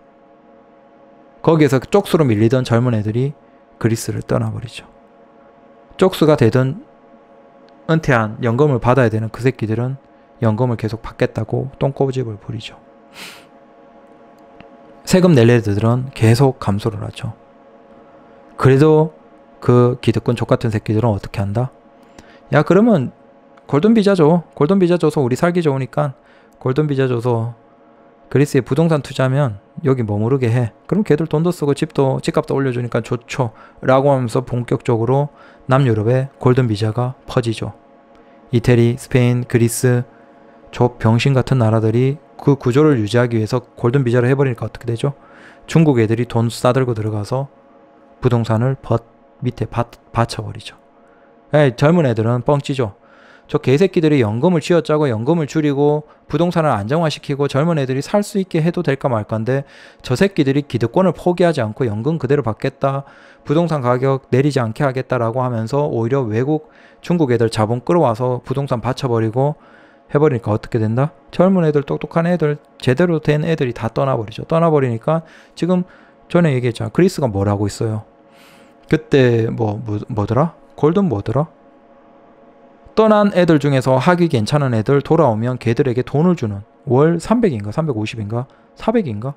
[SPEAKER 1] 거기에서 그 쪽수로 밀리던 젊은 애들이 그리스를 떠나버리죠. 쪽수가 되던 은퇴한 연금을 받아야 되는 그 새끼들은 연금을 계속 받겠다고 똥꼬집을 부리죠. 세금 낼 애들은 계속 감소를 하죠. 그래도 그 기득권 족 같은 새끼들은 어떻게 한다? 야 그러면 골든 비자 줘. 골든 비자 줘서 우리 살기 좋으니까 골든 비자 줘서 그리스에 부동산 투자하면 여기 머무르게 해. 그럼 걔들 돈도 쓰고 집도 집값도 올려주니까 좋죠. 라고 하면서 본격적으로 남유럽에 골든 비자가 퍼지죠. 이태리, 스페인, 그리스 저 병신 같은 나라들이 그 구조를 유지하기 위해서 골든 비자를 해버리니까 어떻게 되죠? 중국 애들이 돈 싸들고 들어가서 부동산을 벗 밑에 받, 받쳐버리죠. 에이, 젊은 애들은 뻥치죠. 저 개새끼들이 연금을 쥐어짜고 연금을 줄이고 부동산을 안정화시키고 젊은 애들이 살 수 있게 해도 될까 말까인데 저 새끼들이 기득권을 포기하지 않고 연금 그대로 받겠다 부동산 가격 내리지 않게 하겠다라고 하면서 오히려 외국 중국 애들 자본 끌어와서 부동산 받쳐버리고 해버리니까 어떻게 된다? 젊은 애들, 똑똑한 애들, 제대로 된 애들이 다 떠나버리죠. 떠나버리니까 지금 전에 얘기했잖아. 그리스가 뭘 하고 있어요? 그때 뭐, 뭐 뭐더라? 골든 뭐더라? 떠난 애들 중에서 학기 괜찮은 애들 돌아오면 걔들에게 돈을 주는 월 300인가 350인가 400인가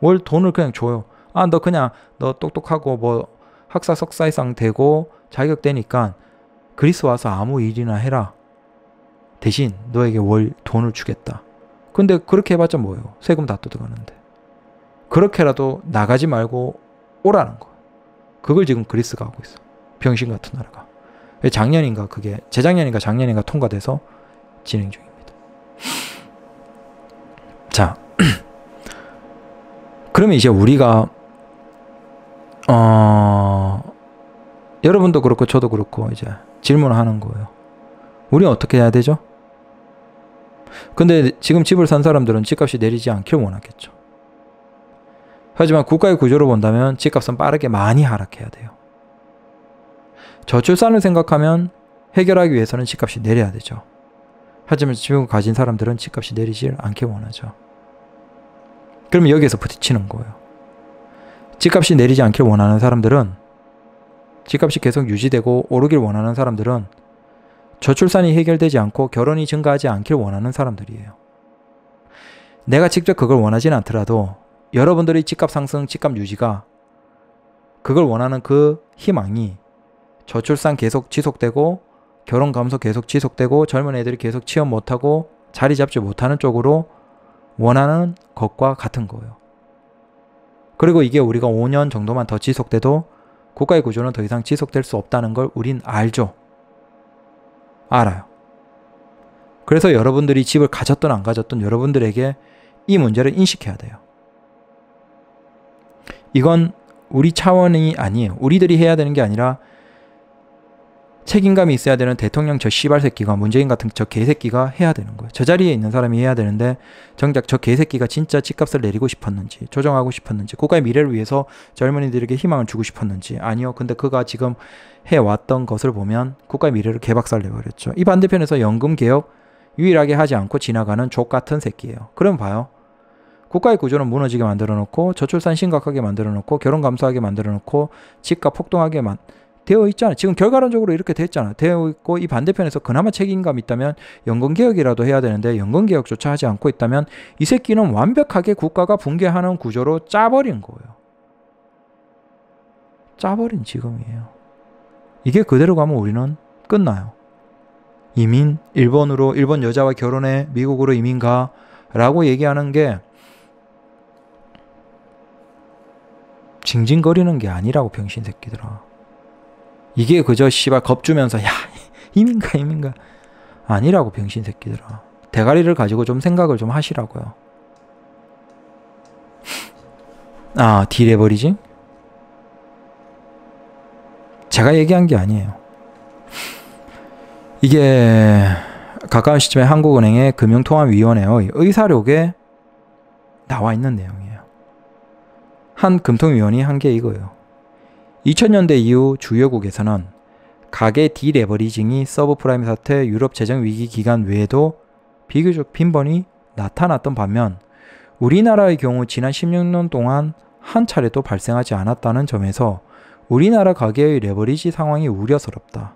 [SPEAKER 1] 월 돈을 그냥 줘요. 아 너 그냥 너 똑똑하고 뭐 학사 석사 이상 되고 자격 되니까 그리스 와서 아무 일이나 해라. 대신 너에게 월 돈을 주겠다. 근데 그렇게 해봤자 뭐예요? 세금 다 뜯어가는데. 그렇게라도 나가지 말고 오라는 거. 그걸 지금 그리스가 하고 있어. 병신 같은 나라가. 작년인가 그게 재작년인가 작년인가 통과돼서 진행 중입니다. 자, 그러면 이제 우리가 어 여러분도 그렇고 저도 그렇고 이제 질문을 하는 거예요. 우리 어떻게 해야 되죠? 근데 지금 집을 산 사람들은 집값이 내리지 않길 원하겠죠. 하지만 국가의 구조로 본다면 집값은 빠르게 많이 하락해야 돼요. 저출산을 생각하면 해결하기 위해서는 집값이 내려야 되죠. 하지만 지금 가진 사람들은 집값이 내리질 않길 원하죠. 그럼 여기에서 부딪히는 거예요. 집값이 내리지 않길 원하는 사람들은 집값이 계속 유지되고 오르길 원하는 사람들은 저출산이 해결되지 않고 결혼이 증가하지 않길 원하는 사람들이에요. 내가 직접 그걸 원하진 않더라도 여러분들의 집값 상승, 집값 유지가 그걸 원하는 그 희망이 저출산 계속 지속되고 결혼 감소 계속 지속되고 젊은 애들이 계속 취업 못하고 자리 잡지 못하는 쪽으로 원하는 것과 같은 거예요. 그리고 이게 우리가 5년 정도만 더 지속돼도 국가의 구조는 더 이상 지속될 수 없다는 걸 우린 알죠. 알아요. 그래서 여러분들이 집을 가졌던 안 가졌던 여러분들에게 이 문제를 인식해야 돼요. 이건 우리 차원이 아니에요. 우리들이 해야 되는 게 아니라 책임감이 있어야 되는 대통령 저 씨발 새끼가 문재인 같은 저 개새끼가 해야 되는 거예요. 저 자리에 있는 사람이 해야 되는데 정작 저 개새끼가 진짜 집값을 내리고 싶었는지 조정하고 싶었는지 국가의 미래를 위해서 젊은이들에게 희망을 주고 싶었는지 아니요. 근데 그가 지금 해왔던 것을 보면 국가의 미래를 개박살내버렸죠. 이 반대편에서 연금 개혁 유일하게 하지 않고 지나가는 족 같은 새끼예요. 그럼 봐요. 국가의 구조는 무너지게 만들어 놓고 저출산 심각하게 만들어 놓고 결혼 감소하게 만들어 놓고 집값 폭동하게만 되어 있잖아요. 지금 결과론적으로 이렇게 됐잖아요. 되어 있고 이 반대편에서 그나마 책임감 있다면 연금 개혁이라도 해야 되는데 연금 개혁조차 하지 않고 있다면 이 새끼는 완벽하게 국가가 붕괴하는 구조로 짜버린 거예요. 짜버린 지금이에요. 이게 그대로 가면 우리는 끝나요. 이민, 일본으로, 일본 여자와 결혼해, 미국으로 이민 가, 라고 얘기하는 게 징징거리는 게 아니라고 병신 새끼들아. 이게 그저 씨발 겁주면서 야 이민가 이민가 아니라고 병신 새끼들아 대가리를 가지고 좀 생각을 좀 하시라고요 아 디레버리징 제가 얘기한 게 아니에요 이게 가까운 시점에 한국은행의 금융통화위원회의 의사록에 나와 있는 내용이에요 한 금통위원이 한 게 이거예요 2000년대 이후 주요국에서는 가계 디레버리징이 서브프라임 사태 유럽 재정 위기 기간 외에도 비교적 빈번히 나타났던 반면 우리나라의 경우 지난 16년 동안 한 차례도 발생하지 않았다는 점에서 우리나라 가계의 레버리지 상황이 우려스럽다.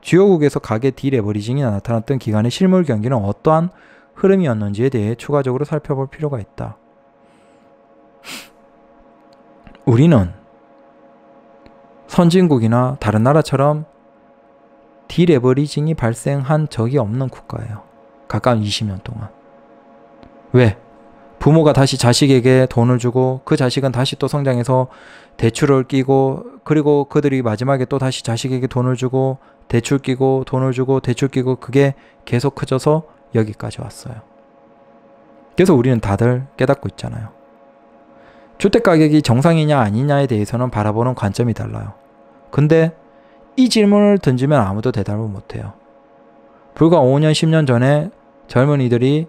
[SPEAKER 1] 주요국에서 가계 디레버리징이 나타났던 기간의 실물 경기는 어떠한 흐름이었는지에 대해 추가적으로 살펴볼 필요가 있다. 우리는 선진국이나 다른 나라처럼 디레버리징이 발생한 적이 없는 국가예요. 가까운 20년 동안. 왜? 부모가 다시 자식에게 돈을 주고 그 자식은 다시 또 성장해서 대출을 끼고 그리고 그들이 마지막에 또 다시 자식에게 돈을 주고 대출 끼고 돈을 주고 대출 끼고 그게 계속 커져서 여기까지 왔어요. 그래서 우리는 다들 깨닫고 있잖아요. 주택 가격이 정상이냐 아니냐에 대해서는 바라보는 관점이 달라요. 근데 이 질문을 던지면 아무도 대답을 못해요. 불과 5년, 10년 전에 젊은이들이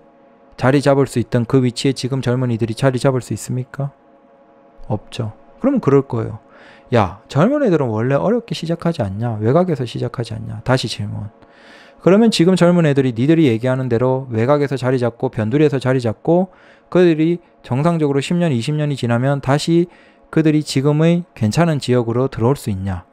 [SPEAKER 1] 자리 잡을 수 있던 그 위치에 지금 젊은이들이 자리 잡을 수 있습니까? 없죠. 그럼 그럴 거예요. 야, 젊은 애들은 원래 어렵게 시작하지 않냐? 외곽에서 시작하지 않냐? 다시 질문. 그러면 지금 젊은 애들이 니들이 얘기하는 대로 외곽에서 자리 잡고 변두리에서 자리 잡고 그들이 정상적으로 10년, 20년이 지나면 다시 그들이 지금의 괜찮은 지역으로 들어올 수 있냐?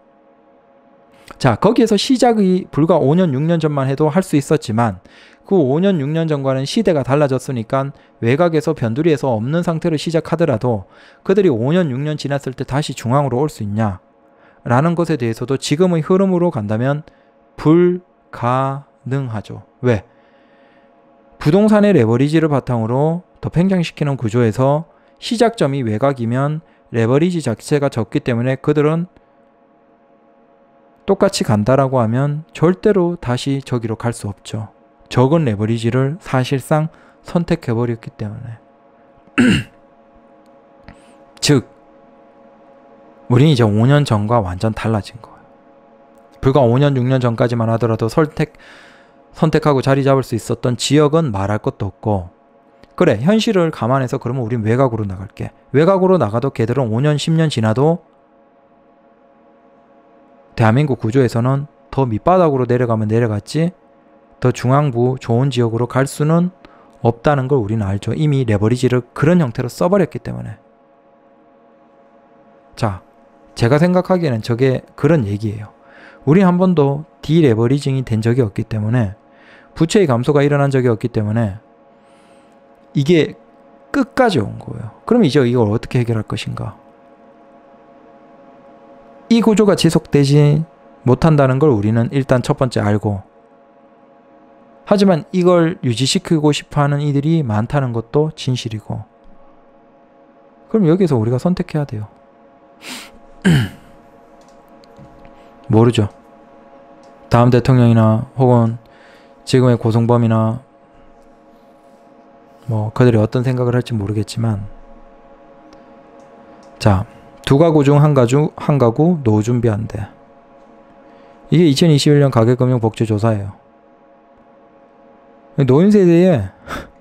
[SPEAKER 1] 자, 거기에서 시작이 불과 5년, 6년 전만 해도 할 수 있었지만 그 5년, 6년 전과는 시대가 달라졌으니까 외곽에서 변두리에서 없는 상태를 시작하더라도 그들이 5년, 6년 지났을 때 다시 중앙으로 올 수 있냐? 라는 것에 대해서도 지금의 흐름으로 간다면 불가능하죠. 왜? 부동산의 레버리지를 바탕으로 더 팽창시키는 구조에서 시작점이 외곽이면 레버리지 자체가 적기 때문에 그들은 똑같이 간다라고 하면 절대로 다시 저기로 갈 수 없죠. 적은 레버리지를 사실상 선택해버렸기 때문에. 즉, 우린 이제 5년 전과 완전 달라진 거예요. 불과 5년, 6년 전까지만 하더라도 선택, 선택하고 자리 잡을 수 있었던 지역은 말할 것도 없고, 그래, 현실을 감안해서 그러면 우린 외곽으로 나갈게. 외곽으로 나가도 걔들은 5년, 10년 지나도 대한민국 구조에서는 더 밑바닥으로 내려가면 내려갔지 더 중앙부 좋은 지역으로 갈 수는 없다는 걸 우리는 알죠. 이미 레버리지를 그런 형태로 써버렸기 때문에. 자, 제가 생각하기에는 저게 그런 얘기예요. 우리 한 번도 디레버리징이 된 적이 없기 때문에 부채의 감소가 일어난 적이 없기 때문에 이게 끝까지 온 거예요. 그럼 이제 이걸 어떻게 해결할 것인가? 이 구조가 지속되지 못한다는 걸 우리는 일단 첫 번째 알고 하지만 이걸 유지시키고 싶어 하는 이들이 많다는 것도 진실이고 그럼 여기서 우리가 선택해야 돼요. 모르죠. 다음 대통령이나 혹은 지금의 고성범이나 뭐 그들이 어떤 생각을 할지 모르겠지만 자두 가구 중 한 가구, 한 가구 노후 준비한대. 이게 2021년 가계금융복지조사예요. 노인 세대에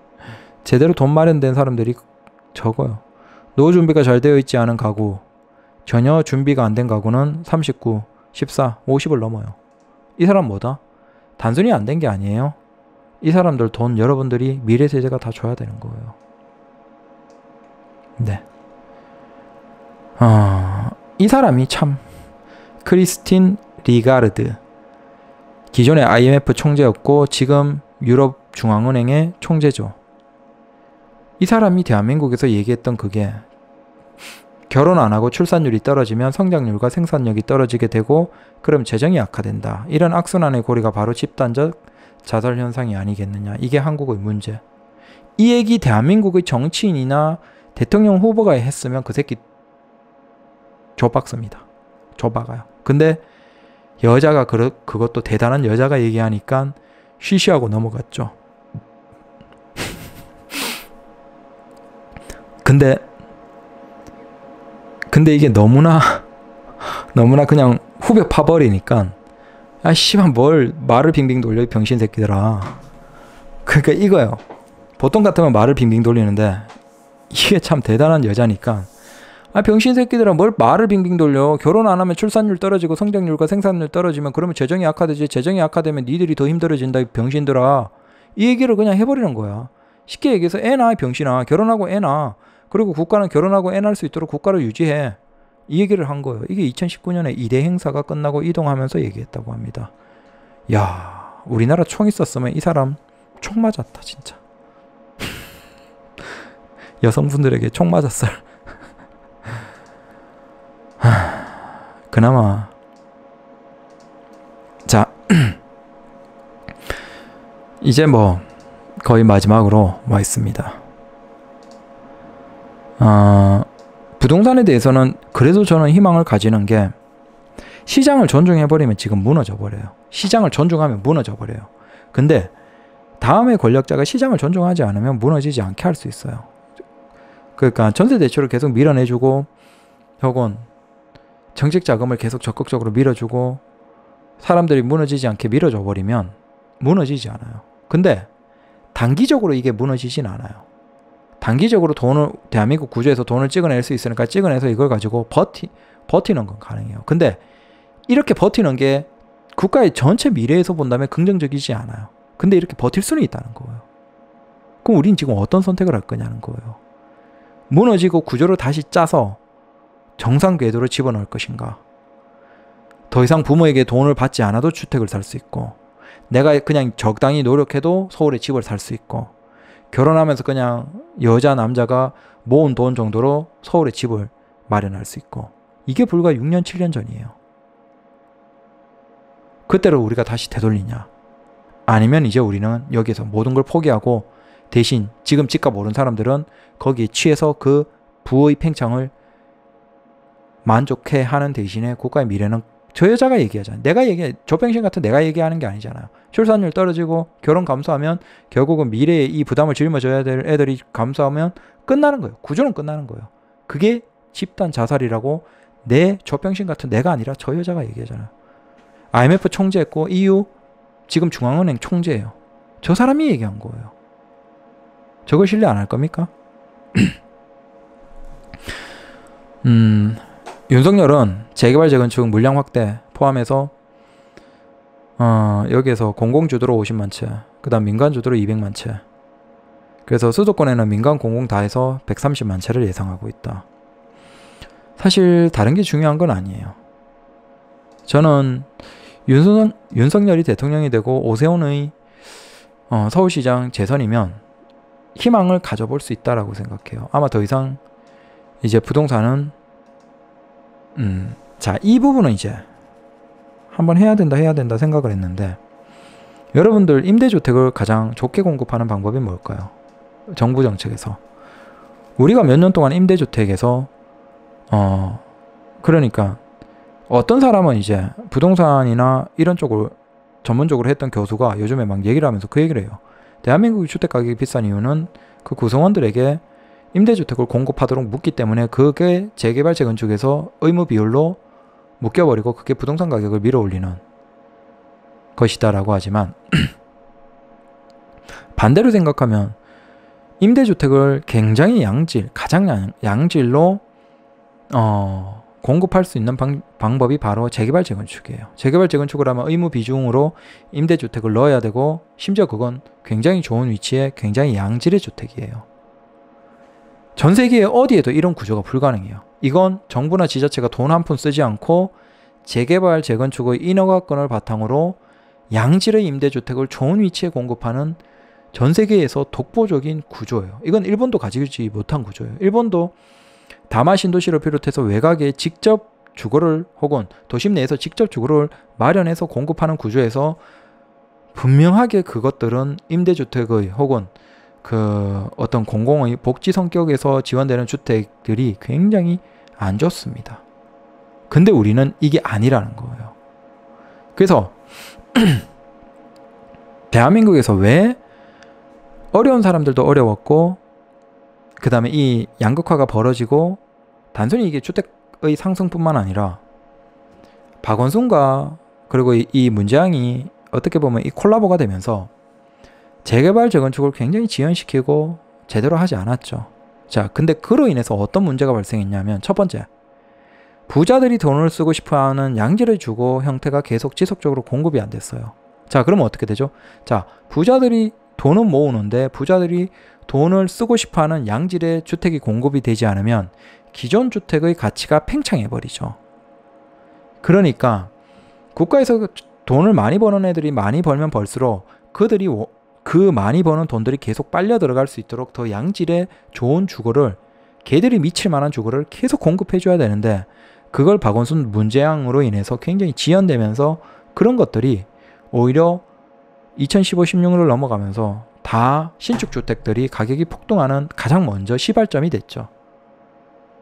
[SPEAKER 1] 제대로 돈 마련된 사람들이 적어요. 노후 준비가 잘 되어 있지 않은 가구, 전혀 준비가 안 된 가구는 39, 14, 50을 넘어요. 이 사람 뭐다? 단순히 안 된 게 아니에요. 이 사람들 돈 여러분들이 미래 세대가 다 줘야 되는 거예요. 네. 어, 이 사람이 참 크리스틴 리가르드 기존의 IMF 총재였고 지금 유럽 중앙은행의 총재죠. 이 사람이 대한민국에서 얘기했던 그게 결혼 안 하고 출산율이 떨어지면 성장률과 생산력이 떨어지게 되고 그럼 재정이 악화된다. 이런 악순환의 고리가 바로 집단적 자살 현상이 아니겠느냐. 이게 한국의 문제. 이 얘기 대한민국의 정치인이나 대통령 후보가 했으면 그 새끼 좆박스입니다. 좆박아요. 근데 여자가 그, 그것도 대단한 여자가 얘기하니까 쉬쉬하고 넘어갔죠. 근데 근데 이게 너무나 너무나 그냥 후벼 파버리니까 아 씨발 뭘 말을 빙빙 돌려 병신 새끼들아 그러니까 이거요 보통 같으면 말을 빙빙 돌리는데 이게 참 대단한 여자니까 아 병신 새끼들아 뭘 말을 빙빙 돌려 결혼 안 하면 출산율 떨어지고 성장률과 생산률 떨어지면 그러면 재정이 악화되지 재정이 악화되면 니들이 더 힘들어진다 이 병신들아 이 얘기를 그냥 해버리는 거야 쉽게 얘기해서 애 낳아 병신아 결혼하고 애 낳아 그리고 국가는 결혼하고 애 낳을 수 있도록 국가를 유지해 이 얘기를 한 거예요 이게 2019년에 이대 행사가 끝나고 이동하면서 얘기했다고 합니다 야 우리나라 총 있었으면 이 사람 총 맞았다 진짜 여성분들에게 총 맞았어요 하, 그나마 자 이제 뭐 거의 마지막으로 와 있습니다. 어, 부동산에 대해서는 그래도 저는 희망을 가지는 게 시장을 존중해버리면 지금 무너져버려요. 시장을 존중하면 무너져버려요. 근데 다음에 권력자가 시장을 존중하지 않으면 무너지지 않게 할 수 있어요. 그러니까 전세 대출을 계속 밀어내주고 혹은 정책 자금을 계속 적극적으로 밀어주고 사람들이 무너지지 않게 밀어줘 버리면 무너지지 않아요. 근데 단기적으로 이게 무너지진 않아요. 단기적으로 돈을 대한민국 구조에서 돈을 찍어낼 수 있으니까 찍어내서 이걸 가지고 버티 버티는 건 가능해요. 근데 이렇게 버티는 게 국가의 전체 미래에서 본다면 긍정적이지 않아요. 근데 이렇게 버틸 수는 있다는 거예요. 그럼 우린 지금 어떤 선택을 할 거냐는 거예요. 무너지고 구조를 다시 짜서 정상 궤도로 집어넣을 것인가? 더 이상 부모에게 돈을 받지 않아도 주택을 살 수 있고, 내가 그냥 적당히 노력해도 서울에 집을 살 수 있고, 결혼하면서 그냥 여자, 남자가 모은 돈 정도로 서울에 집을 마련할 수 있고, 이게 불과 6년, 7년 전이에요. 그때로 우리가 다시 되돌리냐? 아니면 이제 우리는 여기에서 모든 걸 포기하고 대신 지금 집값 오른 사람들은 거기에 취해서 그 부의 팽창을 만족해 하는 대신에 국가의 미래는 저 여자가 얘기하잖아요. 내가 얘기해, 저백신 같은 내가 얘기하는 게 아니잖아요. 출산율 떨어지고 결혼 감소하면 결국은 미래에 이 부담을 짊어져야 될 애들이 감소하면 끝나는 거예요. 구조는 끝나는 거예요. 그게 집단 자살이라고 내 저병신 같은 내가 아니라 저 여자가 얘기하잖아요. IMF 총재했고 EU 지금 중앙은행 총재예요. 저 사람이 얘기한 거예요. 저걸 신뢰 안 할 겁니까? 음, 윤석열은 재개발 재건축 물량 확대 포함해서 어, 여기에서 공공주도로 50만 채, 그 다음 민간주도로 200만 채. 그래서 수도권에는 민간 공공 다 해서 130만 채를 예상하고 있다. 사실 다른 게 중요한 건 아니에요. 저는 윤석, 윤석열이 대통령이 되고 오세훈의 어, 서울시장 재선이면 희망을 가져볼 수 있다라고 생각해요. 아마 더 이상 이제 부동산은 음, 자, 이 부분은 이제 한번 해야 된다, 해야 된다 생각을 했는데 여러분들 임대주택을 가장 좋게 공급하는 방법이 뭘까요? 정부 정책에서. 우리가 몇 년 동안 임대주택에서 어, 그러니까 어떤 사람은 이제 부동산이나 이런 쪽을 전문적으로 했던 교수가 요즘에 막 얘기를 하면서 그 얘기를 해요. 대한민국 주택 가격이 비싼 이유는 그 구성원들에게 임대주택을 공급하도록 묶기 때문에 그게 재개발 재건축에서 의무 비율로 묶여버리고 그게 부동산 가격을 밀어올리는 것이다라고 하지만 반대로 생각하면 임대주택을 굉장히 양질 가장 양, 질로 어, 공급할 수 있는 방, 법이 바로 재개발 재건축이에요. 재개발 재건축을 하면 의무 비중으로 임대주택을 넣어야 되고 심지어 그건 굉장히 좋은 위치에 굉장히 양질의 주택이에요. 전 세계 어디에도 이런 구조가 불가능해요. 이건 정부나 지자체가 돈 한 푼 쓰지 않고 재개발 재건축의 인허가권을 바탕으로 양질의 임대주택을 좋은 위치에 공급하는 전 세계에서 독보적인 구조예요. 이건 일본도 가지지 못한 구조예요. 일본도 다마 신도시를 비롯해서 외곽에 직접 주거를 혹은 도심 내에서 직접 주거를 마련해서 공급하는 구조에서 분명하게 그것들은 임대주택의 혹은 그 어떤 공공의 복지 성격에서 지원되는 주택들이 굉장히 안 좋습니다. 근데 우리는 이게 아니라는 거예요. 그래서 대한민국에서 왜 어려운 사람들도 어려웠고 그 다음에 이 양극화가 벌어지고 단순히 이게 주택의 상승뿐만 아니라 박원순과 그리고 이, 문재인이 어떻게 보면 이 콜라보가 되면서 재개발 재건축을 굉장히 지연시키고 제대로 하지 않았죠. 자, 근데 그로 인해서 어떤 문제가 발생했냐면 첫 번째, 부자들이 돈을 쓰고 싶어하는 양질의 주거 형태가 계속 지속적으로 공급이 안 됐어요. 자, 그러면 어떻게 되죠? 자, 부자들이 돈은 모으는데 부자들이 돈을 쓰고 싶어하는 양질의 주택이 공급이 되지 않으면 기존 주택의 가치가 팽창해버리죠. 그러니까 국가에서 돈을 많이 버는 애들이 많이 벌면 벌수록 그들이 그 많이 버는 돈들이 계속 빨려 들어갈 수 있도록 더 양질의 좋은 주거를 개들이 미칠 만한 주거를 계속 공급해줘야 되는데 그걸 박원순 문제양으로 인해서 굉장히 지연되면서 그런 것들이 오히려 2015, 16을 넘어가면서 다 신축 주택들이 가격이 폭등하는 가장 먼저 시발점이 됐죠.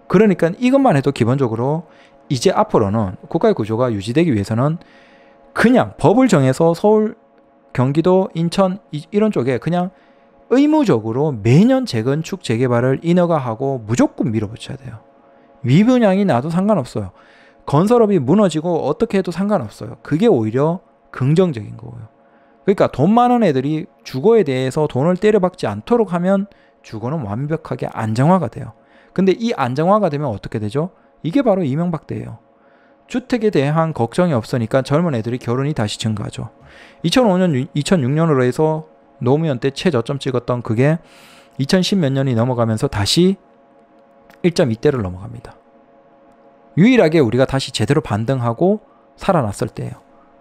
[SPEAKER 1] 그러니까 이것만 해도 기본적으로 이제 앞으로는 국가의 구조가 유지되기 위해서는 그냥 법을 정해서 서울 경기도, 인천 이런 쪽에 그냥 의무적으로 매년 재건축, 재개발을 인허가 하고 무조건 밀어붙여야 돼요. 위분양이 나도 상관없어요. 건설업이 무너지고 어떻게 해도 상관없어요. 그게 오히려 긍정적인 거고요. 그러니까 돈 많은 애들이 주거에 대해서 돈을 때려박지 않도록 하면 주거는 완벽하게 안정화가 돼요. 근데 이 안정화가 되면 어떻게 되죠? 이게 바로 이명박 때예요. 주택에 대한 걱정이 없으니까 젊은 애들이 결혼이 다시 증가하죠. 2005년, 2006년으로 해서 노무현 때 최저점 찍었던 그게 2010몇 년이 넘어가면서 다시 1.2대를 넘어갑니다. 유일하게 우리가 다시 제대로 반등하고 살아났을 때예요.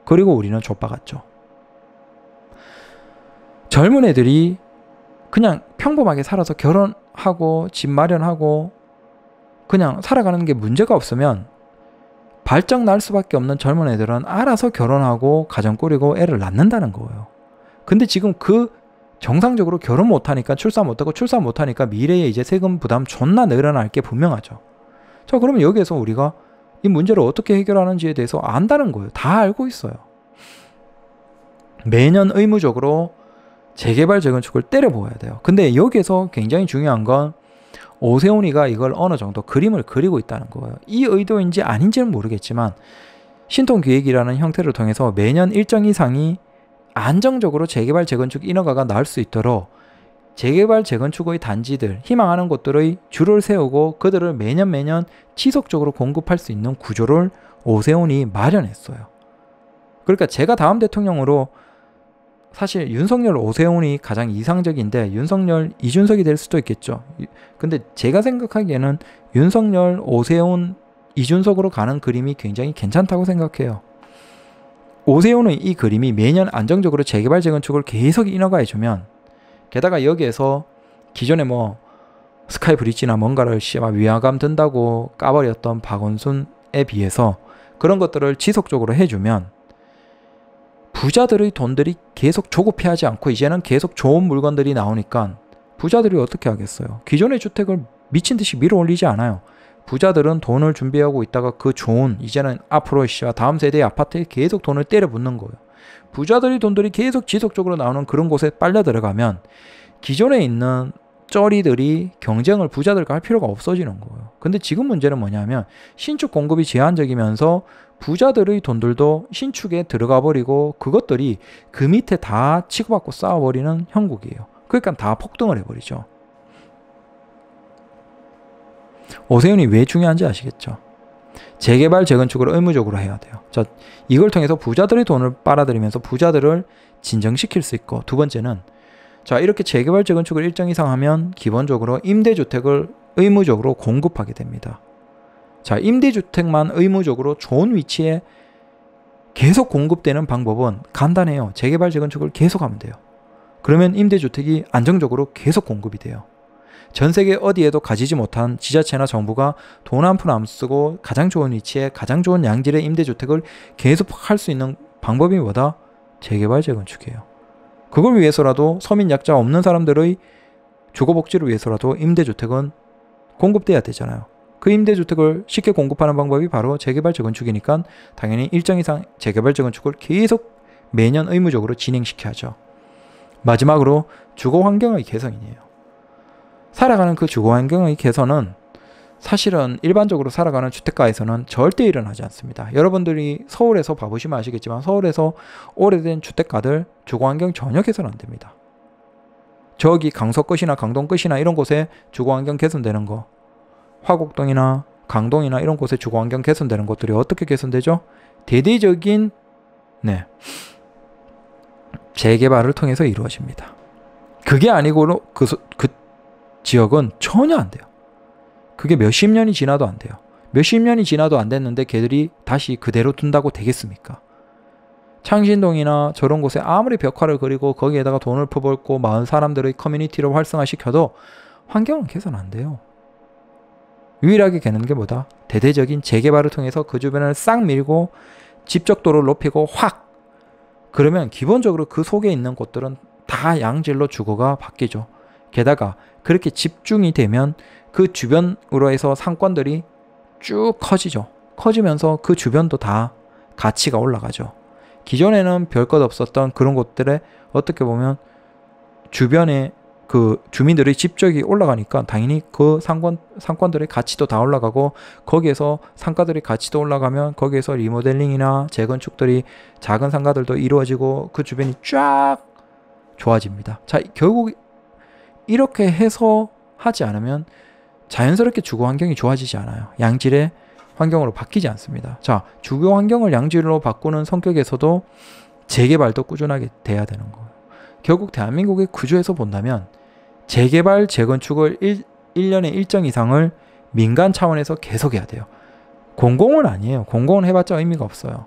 [SPEAKER 1] 그리고 우리는 좆박았죠. 젊은 애들이 그냥 평범하게 살아서 결혼하고 집 마련하고 그냥 살아가는 게 문제가 없으면 발정 날 수밖에 없는 젊은 애들은 알아서 결혼하고 가정 꾸리고 애를 낳는다는 거예요. 근데 지금 그 정상적으로 결혼 못하니까 출산 못하고 출산 못하니까 미래에 이제 세금 부담 존나 늘어날 게 분명하죠. 자, 그러면 여기에서 우리가 이 문제를 어떻게 해결하는지에 대해서 안다는 거예요. 다 알고 있어요. 매년 의무적으로 재개발 재건축을 때려 보아야 돼요. 근데 여기에서 굉장히 중요한 건 오세훈이가 이걸 어느 정도 그림을 그리고 있다는 거예요. 이 의도인지 아닌지는 모르겠지만 신통 기획이라는 형태를 통해서 매년 일정 이상이 안정적으로 재개발 재건축 인허가가 나올 수 있도록 재개발 재건축의 단지들 희망하는 곳들의 줄을 세우고 그들을 매년 매년 지속적으로 공급할 수 있는 구조를 오세훈이 마련했어요. 그러니까 제가 다음 대통령으로 사실 윤석열 오세훈이 가장 이상적인데 윤석열 이준석이 될 수도 있겠죠. 근데 제가 생각하기에는 윤석열 오세훈 이준석으로 가는 그림이 굉장히 괜찮다고 생각해요. 오세훈은이 그림이 매년 안정적으로 재개발 재건축을 계속 인허가해 주면 게다가 여기에서 기존에 뭐 스카이 브릿지나 뭔가를 씨발 위화감 든다고 까버렸던 박원순에 비해서 그런 것들을 지속적으로 해주면 부자들의 돈들이 계속 조급해하지 않고 이제는 계속 좋은 물건들이 나오니까 부자들이 어떻게 하겠어요? 기존의 주택을 미친 듯이 밀어 올리지 않아요. 부자들은 돈을 준비하고 있다가 그 좋은 이제는 앞으로 시와 다음 세대의 아파트에 계속 돈을 때려 붓는 거예요. 부자들이 돈들이 계속 지속적으로 나오는 그런 곳에 빨려 들어가면 기존에 있는 쩌리들이 경쟁을 부자들과 할 필요가 없어지는 거예요. 근데 지금 문제는 뭐냐면 신축 공급이 제한적이면서 부자들의 돈들도 신축에 들어가 버리고 그것들이 그 밑에 다 치고받고 쌓아버리는 형국이에요. 그러니까 다 폭등을 해버리죠. 오세훈이 왜 중요한지 아시겠죠? 재개발, 재건축을 의무적으로 해야 돼요. 자, 이걸 통해서 부자들의 돈을 빨아들이면서 부자들을 진정시킬 수 있고, 두 번째는, 자, 이렇게 재개발, 재건축을 일정 이상 하면 기본적으로 임대주택을 의무적으로 공급하게 됩니다. 자, 임대주택만 의무적으로 좋은 위치에 계속 공급되는 방법은 간단해요. 재개발, 재건축을 계속하면 돼요. 그러면 임대주택이 안정적으로 계속 공급이 돼요. 전 세계 어디에도 가지지 못한 지자체나 정부가 돈 한 푼 안 쓰고 가장 좋은 위치에 가장 좋은 양질의 임대주택을 계속 할 수 있는 방법이 뭐다? 재개발, 재건축이에요. 그걸 위해서라도 서민 약자 없는 사람들의 주거복지를 위해서라도 임대주택은 공급돼야 되잖아요. 그 임대주택을 쉽게 공급하는 방법이 바로 재개발 재건축이니까 당연히 일정 이상 재개발 재건축을 계속 매년 의무적으로 진행시켜야죠. 마지막으로 주거 환경의 개선이에요. 살아가는 그 주거 환경의 개선은 사실은 일반적으로 살아가는 주택가에서는 절대 일어나지 않습니다. 여러분들이 서울에서 봐보시면 아시겠지만 서울에서 오래된 주택가들 주거환경 전혀 개선 안 됩니다. 저기 강서 끝이나 강동 끝이나 이런 곳에 주거환경 개선되는 거 화곡동이나 강동이나 이런 곳의 주거 환경 개선되는 것들이 어떻게 개선되죠? 대대적인 네. 재개발을 통해서 이루어집니다. 그게 아니고 그, 그 지역은 전혀 안 돼요. 그게 몇 십 년이 지나도 안 돼요. 몇 십 년이 지나도 안 됐는데 걔들이 다시 그대로 둔다고 되겠습니까? 창신동이나 저런 곳에 아무리 벽화를 그리고 거기에다가 돈을 퍼벌고 마을 사람들의 커뮤니티를 활성화시켜도 환경은 개선 안 돼요. 유일하게 되는 게 뭐다? 대대적인 재개발을 통해서 그 주변을 싹 밀고 집적도를 높이고 확 그러면 기본적으로 그 속에 있는 곳들은 다 양질로 주거가 바뀌죠. 게다가 그렇게 집중이 되면 그 주변으로 해서 상권들이 쭉 커지죠. 커지면서 그 주변도 다 가치가 올라가죠. 기존에는 별것 없었던 그런 곳들에 어떻게 보면 주변에 그 주민들의 집적이 올라가니까 당연히 그 상권 상권들의 가치도 다 올라가고 거기에서 상가들의 가치도 올라가면 거기에서 리모델링이나 재건축들이 작은 상가들도 이루어지고 그 주변이 쫙 좋아집니다. 자, 결국 이렇게 해서 하지 않으면 자연스럽게 주거 환경이 좋아지지 않아요. 양질의 환경으로 바뀌지 않습니다. 자, 주거 환경을 양질로 바꾸는 성격에서도 재개발도 꾸준하게 돼야 되는 거. 결국 대한민국의 구조에서 본다면 재개발, 재건축을 1, 1년에 일정 이상을 민간 차원에서 계속해야 돼요. 공공은 아니에요. 공공은 해봤자 의미가 없어요.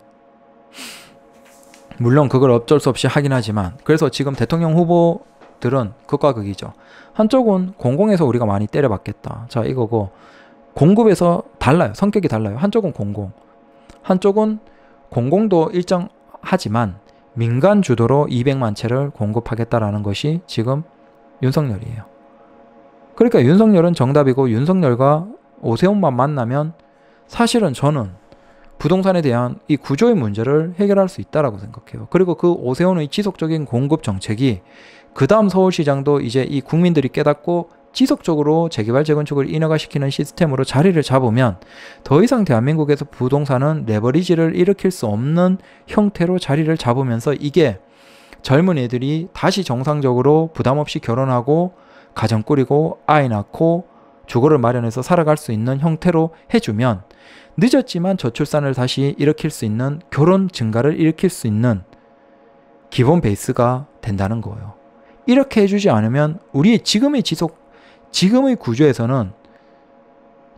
[SPEAKER 1] 물론 그걸 어쩔 수 없이 하긴 하지만 그래서 지금 대통령 후보들은 극과 극이죠. 한쪽은 공공에서 우리가 많이 때려받겠다자 이거고 공급에서 달라요. 성격이 달라요. 한쪽은 공공, 한쪽은 공공도 일정하지만 민간 주도로 200만 채를 공급하겠다라는 것이 지금 윤석열이에요. 그러니까 윤석열은 정답이고 윤석열과 오세훈만 만나면 사실은 저는 부동산에 대한 이 구조의 문제를 해결할 수 있다라고 생각해요. 그리고 그 오세훈의 지속적인 공급 정책이 그 다음 서울시장도 이제 이 국민들이 깨닫고 지속적으로 재개발 재건축을 인허가시키는 시스템으로 자리를 잡으면 더 이상 대한민국에서 부동산은 레버리지를 일으킬 수 없는 형태로 자리를 잡으면서 이게 젊은 애들이 다시 정상적으로 부담 없이 결혼하고 가정 꾸리고 아이 낳고 주거를 마련해서 살아갈 수 있는 형태로 해주면 늦었지만 저출산을 다시 일으킬 수 있는 결혼 증가를 일으킬 수 있는 기본 베이스가 된다는 거예요. 이렇게 해주지 않으면 우리의 지금의 지속 지금의 구조에서는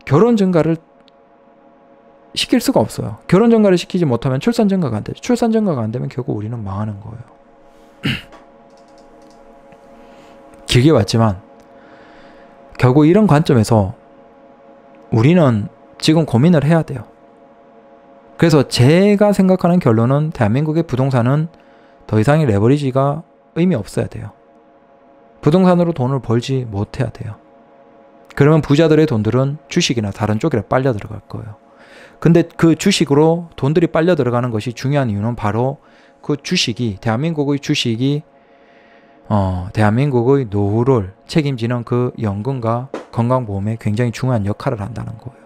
[SPEAKER 1] 결혼 증가를 시킬 수가 없어요. 결혼 증가를 시키지 못하면 출산 증가가 안 되죠. 출산 증가가 안 되면 결국 우리는 망하는 거예요. 길게 왔지만 결국 이런 관점에서 우리는 지금 고민을 해야 돼요. 그래서 제가 생각하는 결론은 대한민국의 부동산은 더 이상의 레버리지가 의미 없어야 돼요. 부동산으로 돈을 벌지 못해야 돼요. 그러면 부자들의 돈들은 주식이나 다른 쪽에 빨려 들어갈 거예요. 근데 그 주식으로 돈들이 빨려 들어가는 것이 중요한 이유는 바로 그 주식이 대한민국의 주식이 어, 대한민국의 노후를 책임지는 그 연금과 건강보험에 굉장히 중요한 역할을 한다는 거예요.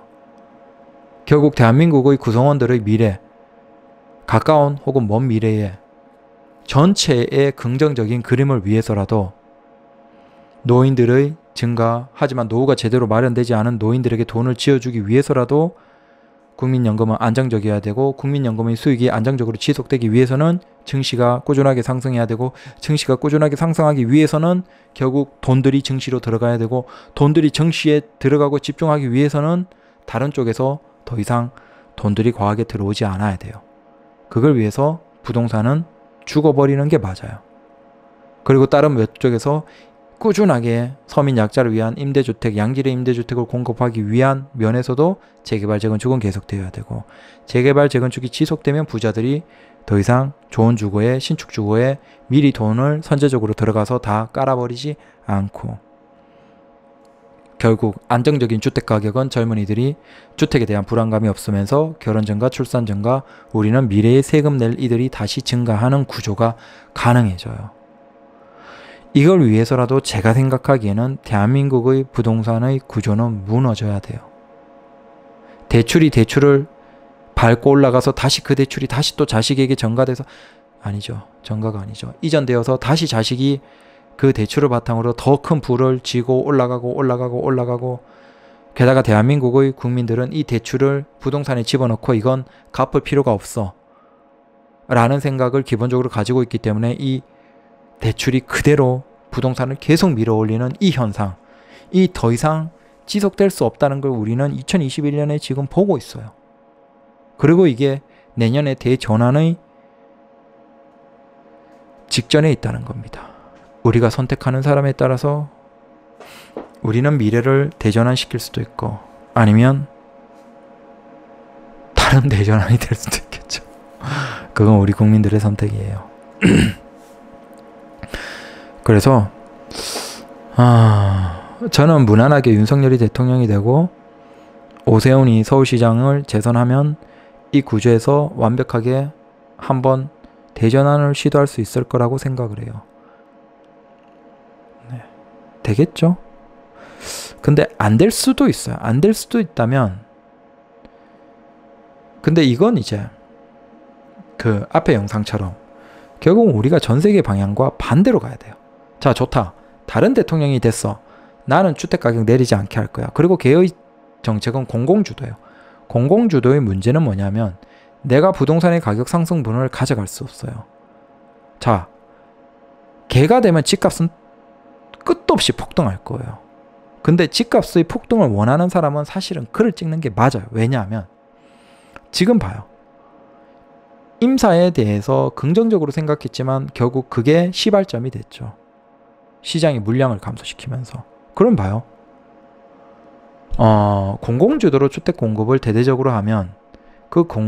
[SPEAKER 1] 결국 대한민국의 구성원들의 미래, 가까운 혹은 먼 미래에 전체의 긍정적인 그림을 위해서라도 노인들의 증가, 하지만 노후가 제대로 마련되지 않은 노인들에게 돈을 지어주기 위해서라도 국민연금은 안정적이어야 되고 국민연금의 수익이 안정적으로 지속되기 위해서는 증시가 꾸준하게 상승해야 되고 증시가 꾸준하게 상승하기 위해서는 결국 돈들이 증시로 들어가야 되고 돈들이 증시에 들어가고 집중하기 위해서는 다른 쪽에서 더 이상 돈들이 과하게 들어오지 않아야 돼요. 그걸 위해서 부동산은 죽어버리는 게 맞아요. 그리고 다른 몇 쪽에서 꾸준하게 서민 약자를 위한 임대주택, 양질의 임대주택을 공급하기 위한 면에서도 재개발, 재건축은 계속되어야 되고 재개발, 재건축이 지속되면 부자들이 더 이상 좋은 주거에, 신축 주거에 미리 돈을 선제적으로 들어가서 다 깔아버리지 않고 결국 안정적인 주택 가격은 젊은이들이 주택에 대한 불안감이 없으면서 결혼 증과 출산 증과 우리는 미래의 세금 낼 이들이 다시 증가하는 구조가 가능해져요. 이걸 위해서라도 제가 생각하기에는 대한민국의 부동산의 구조는 무너져야 돼요. 대출이 대출을 밟고 올라가서 다시 그 대출이 다시 또 자식에게 전가돼서 아니죠. 전가가 아니죠. 이전되어서 다시 자식이 그 대출을 바탕으로 더 큰 부를 지고 올라가고 올라가고 올라가고 게다가 대한민국의 국민들은 이 대출을 부동산에 집어넣고 이건 갚을 필요가 없어. 라는 생각을 기본적으로 가지고 있기 때문에 이 대출이 그대로 부동산을 계속 밀어올리는 이 현상, 이 더 이상 지속될 수 없다는 걸 우리는 2021년에 지금 보고 있어요. 그리고 이게 내년에 대전환의 직전에 있다는 겁니다. 우리가 선택하는 사람에 따라서 우리는 미래를 대전환시킬 수도 있고 아니면 다른 대전환이 될 수도 있겠죠. 그건 우리 국민들의 선택이에요. 그래서 아, 저는 무난하게 윤석열이 대통령이 되고 오세훈이 서울시장을 재선하면 이 구조에서 완벽하게 한번 대전환을 시도할 수 있을 거라고 생각을 해요. 네. 되겠죠? 근데 안 될 수도 있어요. 안 될 수도 있다면 근데 이건 이제 그 앞에 영상처럼 결국 우리가 전 세계 방향과 반대로 가야 돼요. 자, 좋다. 다른 대통령이 됐어. 나는 주택가격 내리지 않게 할 거야. 그리고 개의 정책은 공공주도예요. 공공주도의 문제는 뭐냐면 내가 부동산의 가격 상승분을 가져갈 수 없어요. 자, 개가 되면 집값은 끝도 없이 폭등할 거예요. 근데 집값의 폭등을 원하는 사람은 사실은 글을 찍는 게 맞아요. 왜냐하면 지금 봐요. 임사에 대해서 긍정적으로 생각했지만 결국 그게 시발점이 됐죠. 시장의 물량을 감소시키면서 그럼 봐요. 어, 공공주도로 주택 공급을 대대적으로 하면 그 공,